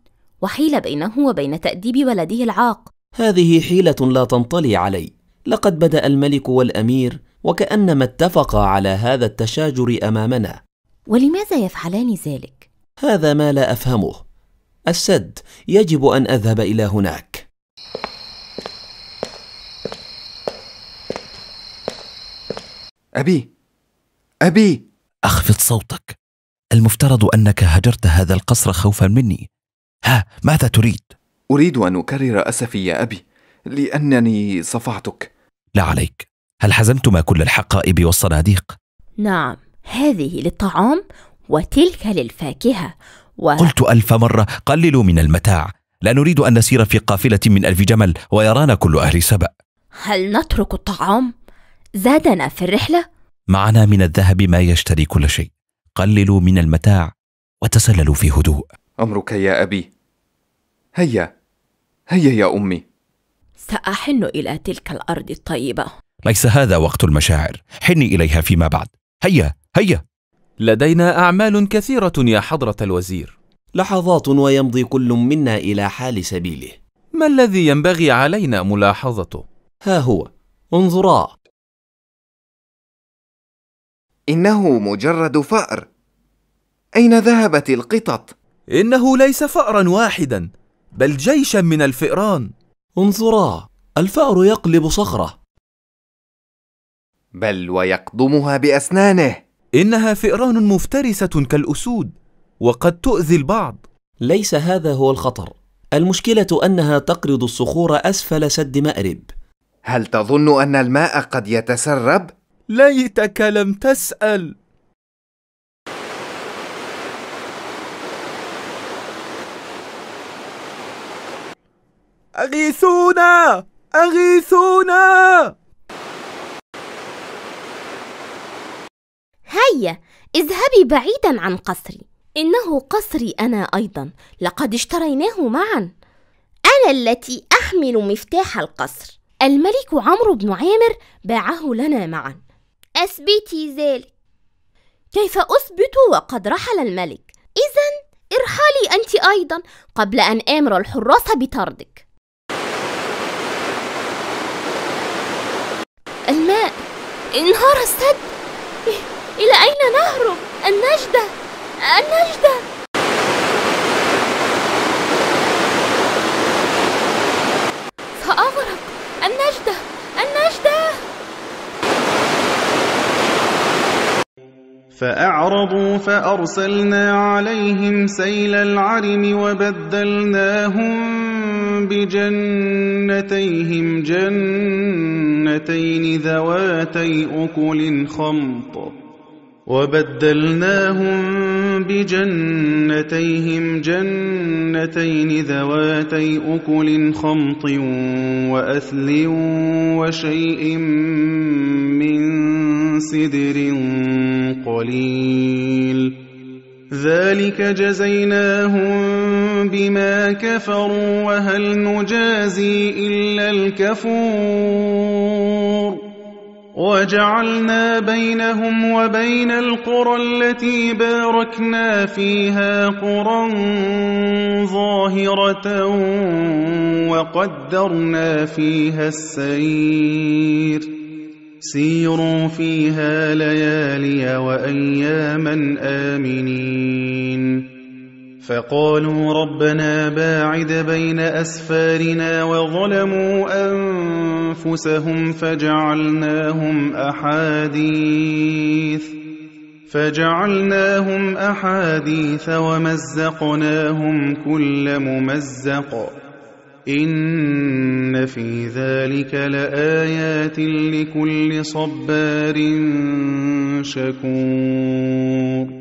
وحيل بينه وبين تأديب ولده العاق هذه حيلة لا تنطلي علي لقد بدأ الملك والأمير وكأنما اتفقا على هذا التشاجر أمامنا ولماذا يفعلان ذلك؟ هذا ما لا أفهمه السد يجب أن أذهب إلى هناك أبي أبي أخفض صوتك المفترض أنك هجرت هذا القصر خوفا مني ها ماذا تريد؟ أريد أن أكرر أسفي يا أبي لأنني صفعتك لا عليك هل حزمتما كل الحقائب والصناديق؟ نعم هذه للطعام وتلك للفاكهة و... قلت ألف مرة قللوا من المتاع لا نريد أن نسير في قافلة من ألف جمل ويرانا كل أهل سبأ هل نترك الطعام؟ زادنا في الرحلة؟ معنا من الذهب ما يشتري كل شيء قللوا من المتاع وتسللوا في هدوء أمرك يا أبي هيا هيا يا أمي سأحن إلى تلك الأرض الطيبة ليس هذا وقت المشاعر حني إليها فيما بعد هيا هيا لدينا أعمال كثيرة يا حضرة الوزير لحظات ويمضي كل منا إلى حال سبيله ما الذي ينبغي علينا ملاحظته؟ ها هو انظرا إنه مجرد فأر أين ذهبت القطط؟ إنه ليس فأرا واحدا بل جيشا من الفئران انظرا الفأر يقلب صخرة بل ويقضمها بأسنانه إنها فئران مفترسة كالأسود وقد تؤذي البعض ليس هذا هو الخطر المشكلة أنها تقرض الصخور أسفل سد مأرب هل تظن أن الماء قد يتسرب؟ ليتك لم تسأل أغيثونا أغيثونا هيا اذهبي بعيدا عن قصري إنه قصري أنا أيضا لقد اشتريناه معا أنا التي أحمل مفتاح القصر الملك عمرو بن عامر باعه لنا معا أثبتي ذلك كيف أثبت وقد رحل الملك إذا ارحلي أنت أيضا قبل أن آمر الحراس بطردك الماء انهار السد إلى أين نهرب؟ النجدة النجدة ساغرق النجدة النجدة فأعرضوا فأرسلنا عليهم سيل العرم وبدلناهم بجنتيهم جنتين ذواتي أكل خمط وبدلناهم بجنتيهم جنتين ذواتي أكل خمط وأثل وشيء من سدر قليل ذلك جزيناهم بما كفروا وهل نجازي إلا الكفور وجعلنا بينهم وبين القرى التي باركنا فيها قرى ظاهرة وقدرنا فيها السير سيروا فيها ليالي وأياما آمنين فقالوا ربنا باعد بين أسفارنا وظلموا أنفسهم أنفسهم فجعلناهم أحاديث فجعلناهم أحاديث ومزقناهم كل ممزق إن في ذلك لآيات لكل صبار شكور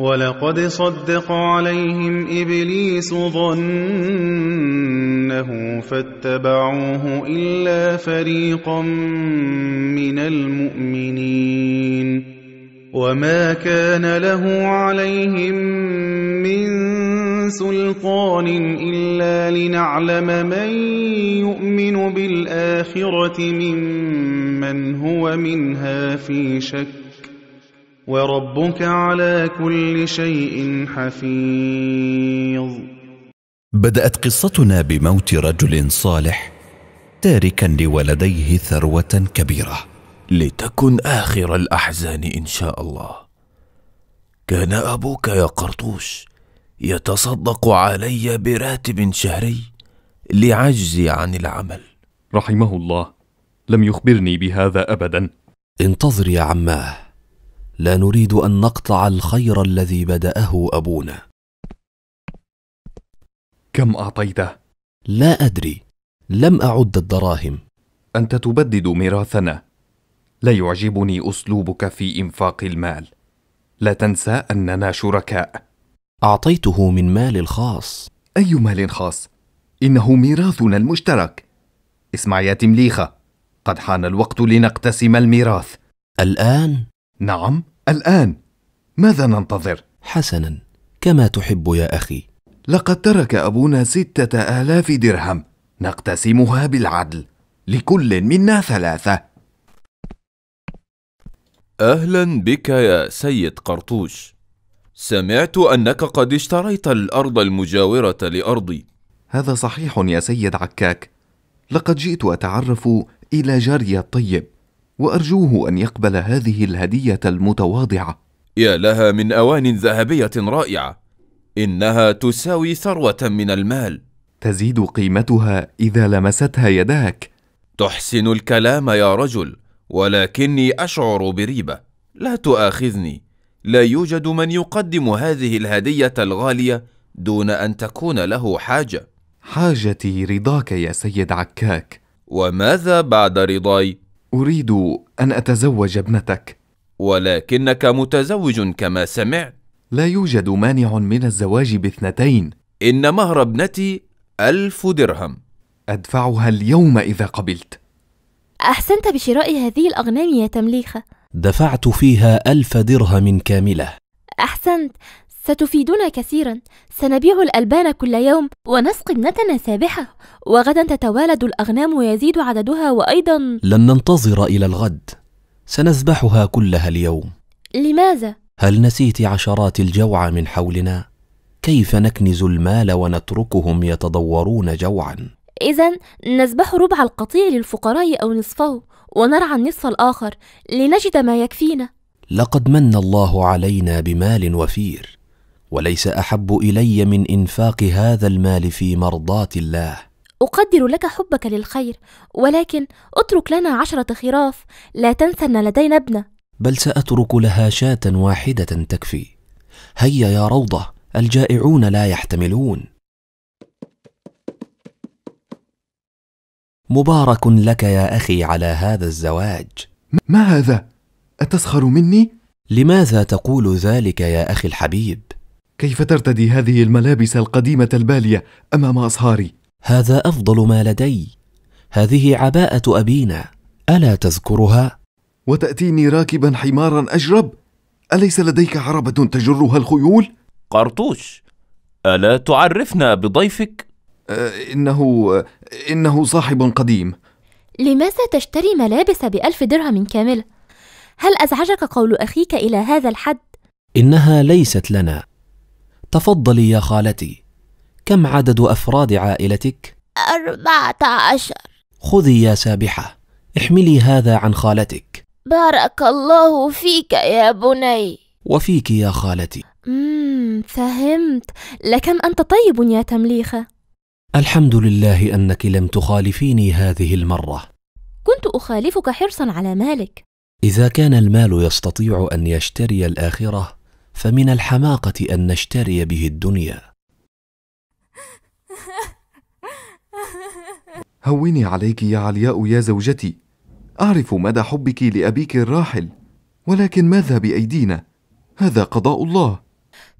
ولقد صدق عليهم إبليس ظنه فاتبعوه إلا فريقا من المؤمنين وما كان له عليهم من سلطان إلا لنعلم من يؤمن بالآخرة ممن هو منها في شك وربك على كل شيء حفيظ بدات قصتنا بموت رجل صالح تاركا لولديه ثروه كبيره لتكن اخر الاحزان ان شاء الله كان ابوك يا قرطوش يتصدق علي براتب شهري لعجزي عن العمل رحمه الله لم يخبرني بهذا ابدا انتظر يا عماه لا نريد ان نقطع الخير الذي بداه ابونا كم اعطيته لا ادري لم اعد الدراهم انت تبدد ميراثنا لا يعجبني اسلوبك في انفاق المال لا تنسى اننا شركاء اعطيته من مال الخاص اي مال خاص انه ميراثنا المشترك اسمع يا تمليخه قد حان الوقت لنقتسم الميراث الان نعم الان ماذا ننتظر حسنا كما تحب يا اخي لقد ترك ابونا سته الاف درهم نقتسمها بالعدل لكل منا ثلاثه اهلا بك يا سيد قرطوش سمعت انك قد اشتريت الارض المجاوره لارضي هذا صحيح يا سيد عكاك لقد جئت اتعرف الى جاري الطيب وارجوه ان يقبل هذه الهديه المتواضعه يا لها من اوان ذهبيه رائعه انها تساوي ثروه من المال تزيد قيمتها اذا لمستها يداك تحسن الكلام يا رجل ولكني اشعر بريبه لا تؤاخذني لا يوجد من يقدم هذه الهديه الغاليه دون ان تكون له حاجه حاجتي رضاك يا سيد عكاك وماذا بعد رضاي اريد ان اتزوج ابنتك ولكنك متزوج كما سمعت لا يوجد مانع من الزواج باثنتين ان مهر ابنتي الف درهم ادفعها اليوم اذا قبلت احسنت بشراء هذه الاغنام يا تمليخه دفعت فيها الف درهم كامله احسنت ستفيدنا كثيرا سنبيع الألبان كل يوم ونسقي ابنتنا سابحة وغدا تتوالد الأغنام ويزيد عددها وأيضا لن ننتظر إلى الغد سنذبحها كلها اليوم لماذا؟ هل نسيت عشرات الجوع من حولنا؟ كيف نكنز المال ونتركهم يتضورون جوعا؟ إذا نذبح ربع القطيع للفقراء أو نصفه ونرعى النصف الآخر لنجد ما يكفينا لقد من الله علينا بمال وفير وليس احب الي من انفاق هذا المال في مرضاه الله اقدر لك حبك للخير ولكن اترك لنا عشره خراف لا تنسى ان لدينا ابنه بل ساترك لها شاه واحده تكفي هيا يا روضه الجائعون لا يحتملون مبارك لك يا اخي على هذا الزواج ما هذا اتسخر مني لماذا تقول ذلك يا اخي الحبيب كيف ترتدي هذه الملابس القديمة البالية أمام أصهاري؟ هذا أفضل ما لدي هذه عباءة أبينا ألا تذكرها؟ وتأتيني راكبا حمارا أجرب؟ أليس لديك عربة تجرها الخيول؟ قرطوش ألا تعرفنا بضيفك؟ أه إنه إنه صاحب قديم لماذا تشتري ملابس بألف درهم كاملة؟ هل أزعجك قول أخيك إلى هذا الحد؟ إنها ليست لنا تفضلي يا خالتي كم عدد أفراد عائلتك؟ أربعة عشر خذي يا سابحة احملي هذا عن خالتك بارك الله فيك يا بني وفيك يا خالتي مم فهمت لكم أنت طيب يا تمليخة الحمد لله أنك لم تخالفيني هذه المرة كنت أخالفك حرصا على مالك إذا كان المال يستطيع أن يشتري الآخرة فمن الحماقة أن نشتري به الدنيا هوني عليك يا علياء يا زوجتي أعرف مدى حبك لأبيك الراحل ولكن ماذا بأيدينا هذا قضاء الله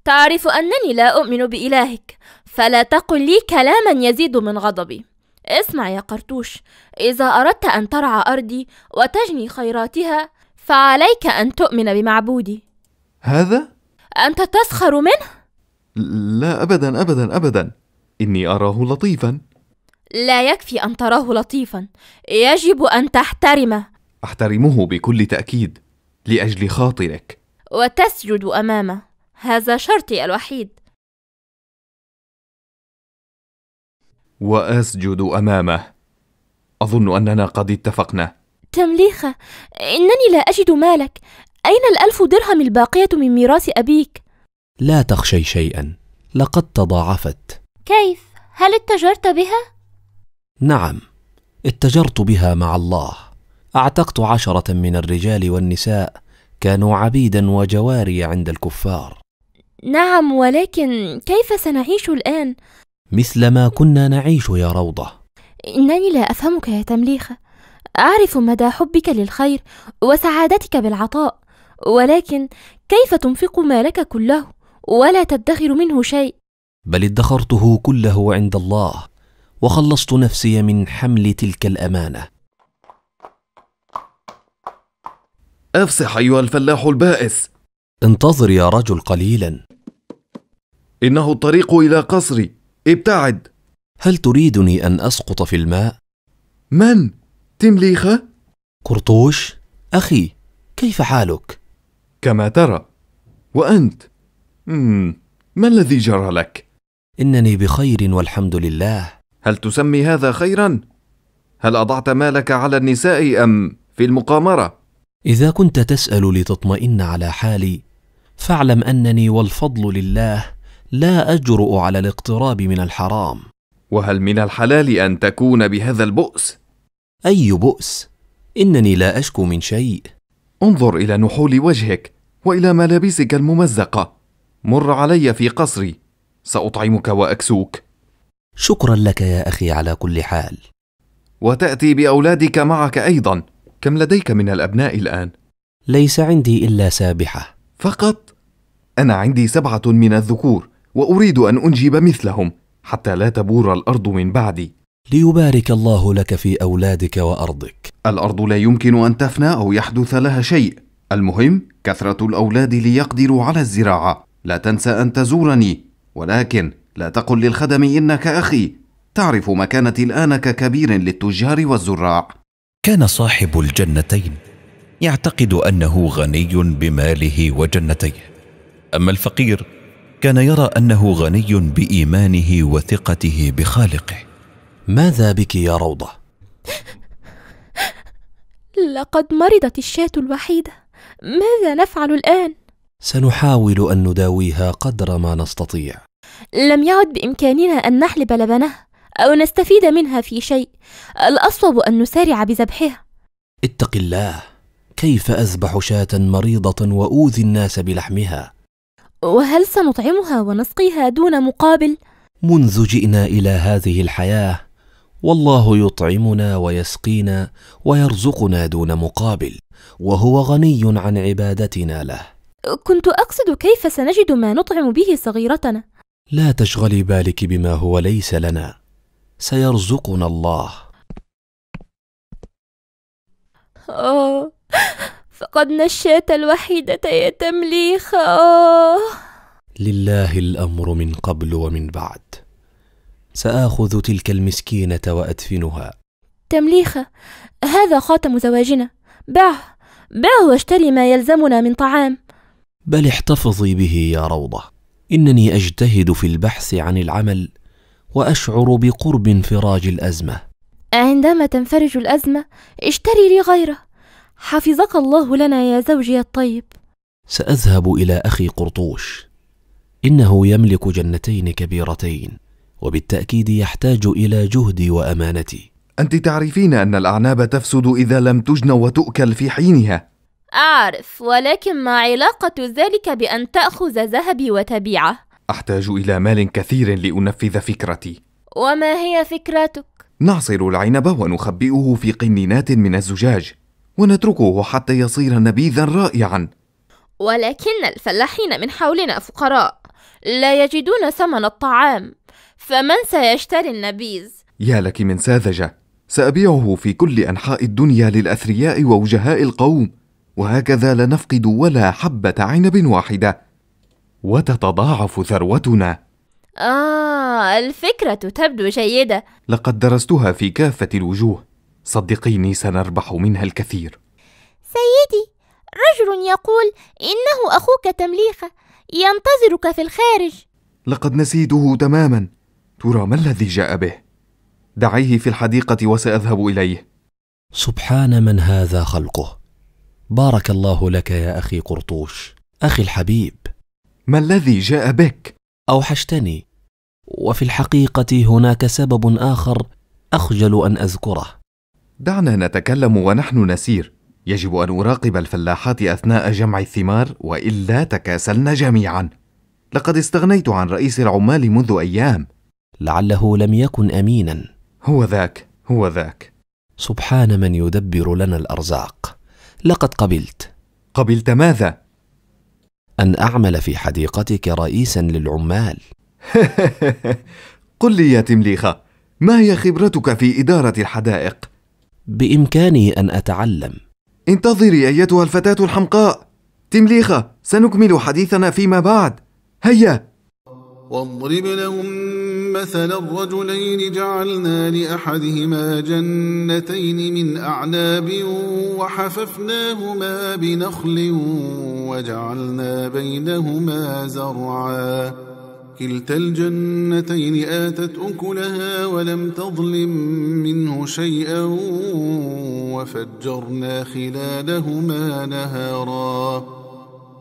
تعرف أنني لا أؤمن بإلهك فلا تقل لي كلاما يزيد من غضبي اسمع يا قرطوش إذا أردت أن ترعى أرضي وتجني خيراتها فعليك أن تؤمن بمعبودي هذا أنت تسخر منه؟ لا أبدا أبدا أبدا إني أراه لطيفا لا يكفي أن تراه لطيفا يجب أن تحترمه أحترمه بكل تأكيد لأجل خاطرك وتسجد أمامه هذا شرطي الوحيد وأسجد أمامه أظن أننا قد اتفقنا تمليخة إنني لا أجد مالك أين الألف درهم الباقية من ميراث أبيك؟ لا تخشي شيئا لقد تضاعفت كيف؟ هل اتجرت بها؟ نعم اتجرت بها مع الله أعتقت عشرة من الرجال والنساء كانوا عبيدا وجواري عند الكفار نعم ولكن كيف سنعيش الآن؟ مثل ما كنا نعيش يا روضة إنني لا أفهمك يا تمليخة أعرف مدى حبك للخير وسعادتك بالعطاء ولكن كيف تنفق مالك كله ولا تدخر منه شيء بل ادخرته كله عند الله وخلصت نفسي من حمل تلك الامانه افسح ايها الفلاح البائس انتظر يا رجل قليلا انه الطريق الى قصري ابتعد هل تريدني ان اسقط في الماء من تمليخه قرطوش اخي كيف حالك كما ترى وأنت مم. ما الذي جرى لك؟ إنني بخير والحمد لله هل تسمي هذا خيرا؟ هل أضعت مالك على النساء أم في المقامرة؟ إذا كنت تسأل لتطمئن على حالي فاعلم أنني والفضل لله لا أجرؤ على الاقتراب من الحرام وهل من الحلال أن تكون بهذا البؤس؟ أي بؤس؟ إنني لا أشكو من شيء انظر إلى نحول وجهك وإلى ملابسك الممزقة مر علي في قصري سأطعمك وأكسوك شكرا لك يا أخي على كل حال وتأتي بأولادك معك أيضا كم لديك من الأبناء الآن؟ ليس عندي إلا سابحة فقط؟ أنا عندي سبعة من الذكور وأريد أن أنجب مثلهم حتى لا تبور الأرض من بعدي ليبارك الله لك في اولادك وارضك الارض لا يمكن ان تفنى او يحدث لها شيء المهم كثره الاولاد ليقدروا على الزراعه لا تنسى ان تزورني ولكن لا تقل للخدم انك اخي تعرف مكانتي الان ككبير للتجار والزراع كان صاحب الجنتين يعتقد انه غني بماله وجنتيه اما الفقير كان يرى انه غني بايمانه وثقته بخالقه ماذا بك يا روضة؟ لقد مرضت الشاة الوحيدة ماذا نفعل الآن؟ سنحاول أن نداويها قدر ما نستطيع لم يعد بإمكاننا أن نحلب لبنها أو نستفيد منها في شيء الأصوب أن نسارع بذبحها اتق الله كيف أذبح شاة مريضة وأوذي الناس بلحمها؟ وهل سنطعمها ونسقيها دون مقابل؟ منذ جئنا إلى هذه الحياة والله يطعمنا ويسقينا ويرزقنا دون مقابل وهو غني عن عبادتنا له كنت اقصد كيف سنجد ما نطعم به صغيرتنا لا تشغلي بالك بما هو ليس لنا سيرزقنا الله آه فقدنا الشاة الوحيدة يا تمليخ آه لله الأمر من قبل ومن بعد ساخذ تلك المسكينه وادفنها تمليخه هذا خاتم زواجنا بعه بعه واشتري ما يلزمنا من طعام بل احتفظي به يا روضه انني اجتهد في البحث عن العمل واشعر بقرب انفراج الازمه عندما تنفرج الازمه اشتري لي غيره حفظك الله لنا يا زوجي الطيب ساذهب الى اخي قرطوش انه يملك جنتين كبيرتين وبالتاكيد يحتاج الى جهدي وامانتي انت تعرفين ان الاعناب تفسد اذا لم تجن وتؤكل في حينها اعرف ولكن ما علاقه ذلك بان تاخذ ذهبي وتبيعه احتاج الى مال كثير لانفذ فكرتي وما هي فكرتك نعصر العنب ونخبئه في قنينات من الزجاج ونتركه حتى يصير نبيذا رائعا ولكن الفلاحين من حولنا فقراء لا يجدون ثمن الطعام فمن سيشتري النبيذ؟ يا لك من ساذجة سأبيعه في كل أنحاء الدنيا للأثرياء ووجهاء القوم وهكذا لا نفقد ولا حبة عنب واحدة وتتضاعف ثروتنا آه الفكرة تبدو جيدة لقد درستها في كافة الوجوه صدقيني سنربح منها الكثير سيدي رجل يقول إنه أخوك تمليخة ينتظرك في الخارج لقد نسيته تماما ترى ما الذي جاء به دعيه في الحديقه وساذهب اليه سبحان من هذا خلقه بارك الله لك يا اخي قرطوش اخي الحبيب ما الذي جاء بك اوحشتني وفي الحقيقه هناك سبب اخر اخجل ان اذكره دعنا نتكلم ونحن نسير يجب ان اراقب الفلاحات اثناء جمع الثمار والا تكاسلنا جميعا لقد استغنيت عن رئيس العمال منذ ايام لعله لم يكن امينا هو ذاك هو ذاك سبحان من يدبر لنا الارزاق لقد قبلت قبلت ماذا ان اعمل في حديقتك رئيسا للعمال قل لي يا تمليخه ما هي خبرتك في اداره الحدائق بامكاني ان اتعلم انتظري ايتها الفتاه الحمقاء تمليخه سنكمل حديثنا فيما بعد هيا واضرب لهم مثل الرجلين جعلنا لأحدهما جنتين من أعناب وحففناهما بنخل وجعلنا بينهما زرعا كلتا الجنتين آتت أكلها ولم تظلم منه شيئا وفجرنا خلالهما نهاراً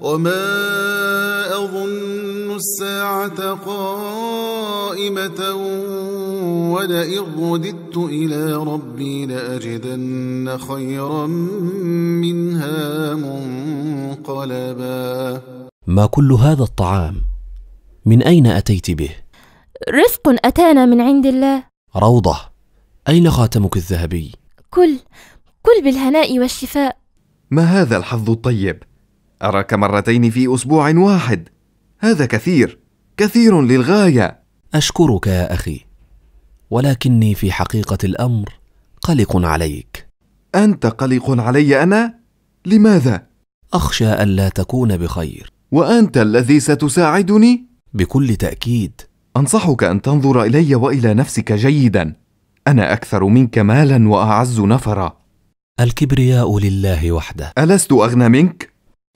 وما أظن الساعة قائمة ولئن رددت إلى ربي لأجدن خيرا منها منقلبا ما كل هذا الطعام من أين أتيت به؟ رزق أتانا من عند الله روضة أين خاتمك الذهبي؟ كل كل بالهناء والشفاء ما هذا الحظ الطيب؟ أراك مرتين في أسبوع واحد هذا كثير كثير للغاية أشكرك يا أخي ولكني في حقيقة الأمر قلق عليك أنت قلق علي أنا؟ لماذا؟ أخشى ألا تكون بخير وأنت الذي ستساعدني؟ بكل تأكيد أنصحك أن تنظر إلي وإلى نفسك جيدا أنا أكثر منك مالا وأعز نفرا الكبرياء لله وحده ألست أغنى منك؟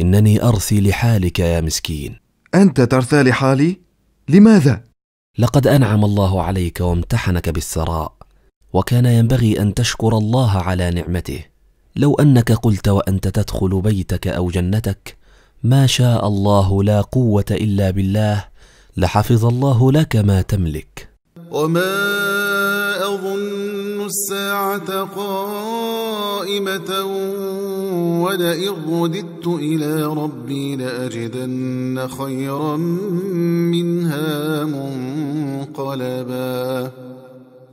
انني ارثي لحالك يا مسكين انت ترثى لحالي لماذا لقد انعم الله عليك وامتحنك بالثراء وكان ينبغي ان تشكر الله على نعمته لو انك قلت وانت تدخل بيتك او جنتك ما شاء الله لا قوه الا بالله لحفظ الله لك ما تملك وما الساعة قائمة ولئن رددت إلى ربي لأجدن خيرا منها منقلبا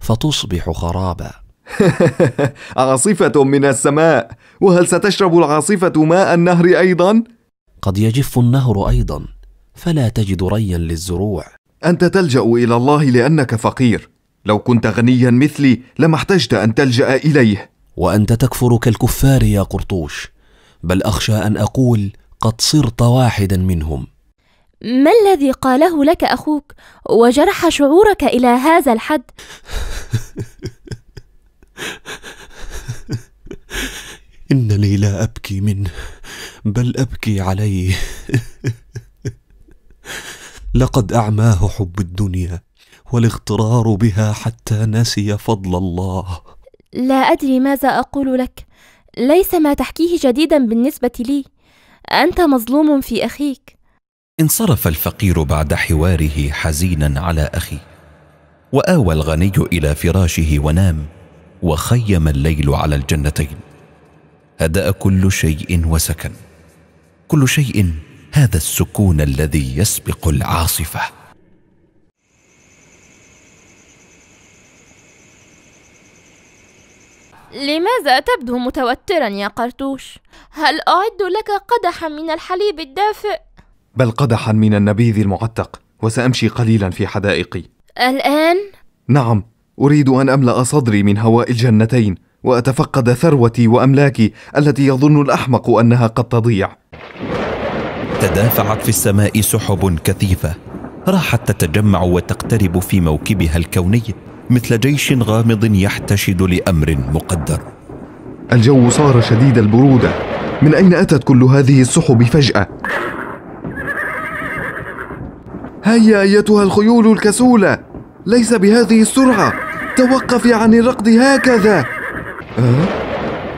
فتصبح خرابا عاصفة من السماء وهل ستشرب العاصفة ماء النهر أيضا؟ قد يجف النهر أيضا فلا تجد ريا للزروع أنت تلجأ إلى الله لأنك فقير لو كنت غنيا مثلي لما احتجت أن تلجأ إليه وأنت تكفر كالكفار يا قرطوش بل أخشى أن أقول قد صرت واحدا منهم ما الذي قاله لك أخوك وجرح شعورك إلى هذا الحد؟ إنني لا أبكي منه بل أبكي عليه لقد أعماه حب الدنيا والاغترار بها حتى نسي فضل الله لا أدري ماذا أقول لك ليس ما تحكيه جديدا بالنسبة لي أنت مظلوم في أخيك انصرف الفقير بعد حواره حزينا على اخيه واوى الغني الى فراشه ونام وخيم الليل على الجنتين هدا كل شيء وسكن كل شيء هذا السكون الذي يسبق العاصفه لماذا تبدو متوترا يا قرطوش هل اعد لك قدحا من الحليب الدافئ بل قدحا من النبيذ المعتق وسامشي قليلا في حدائقي الان نعم اريد ان املا صدري من هواء الجنتين واتفقد ثروتي واملاكي التي يظن الاحمق انها قد تضيع تدافعت في السماء سحب كثيفه راحت تتجمع وتقترب في موكبها الكوني مثل جيش غامض يحتشد لامر مقدر الجو صار شديد البروده من اين اتت كل هذه السحب فجاه هيا أيتها الخيول الكسولة ليس بهذه السرعة توقفي يعني عن الركض هكذا أه؟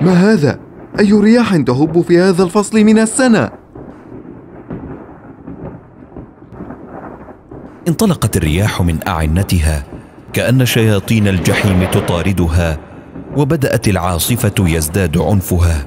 ما هذا؟ أي رياح تهب في هذا الفصل من السنة؟ انطلقت الرياح من أعنتها كأن شياطين الجحيم تطاردها وبدأت العاصفة يزداد عنفها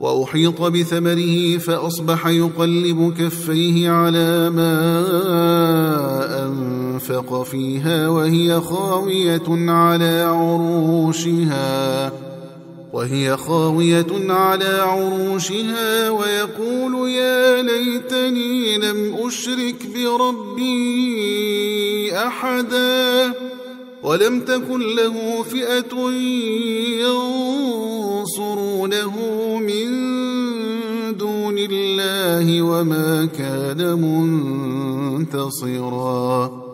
وأحيط بثمره فأصبح يقلب كفيه على ما أنفق فيها وهي خاوية على عروشها وهي خاوية على عروشها ويقول يا ليتني لم أشرك بربي أحدا ولم تكن له فئة ينصرونه من الله وما كان منتصرا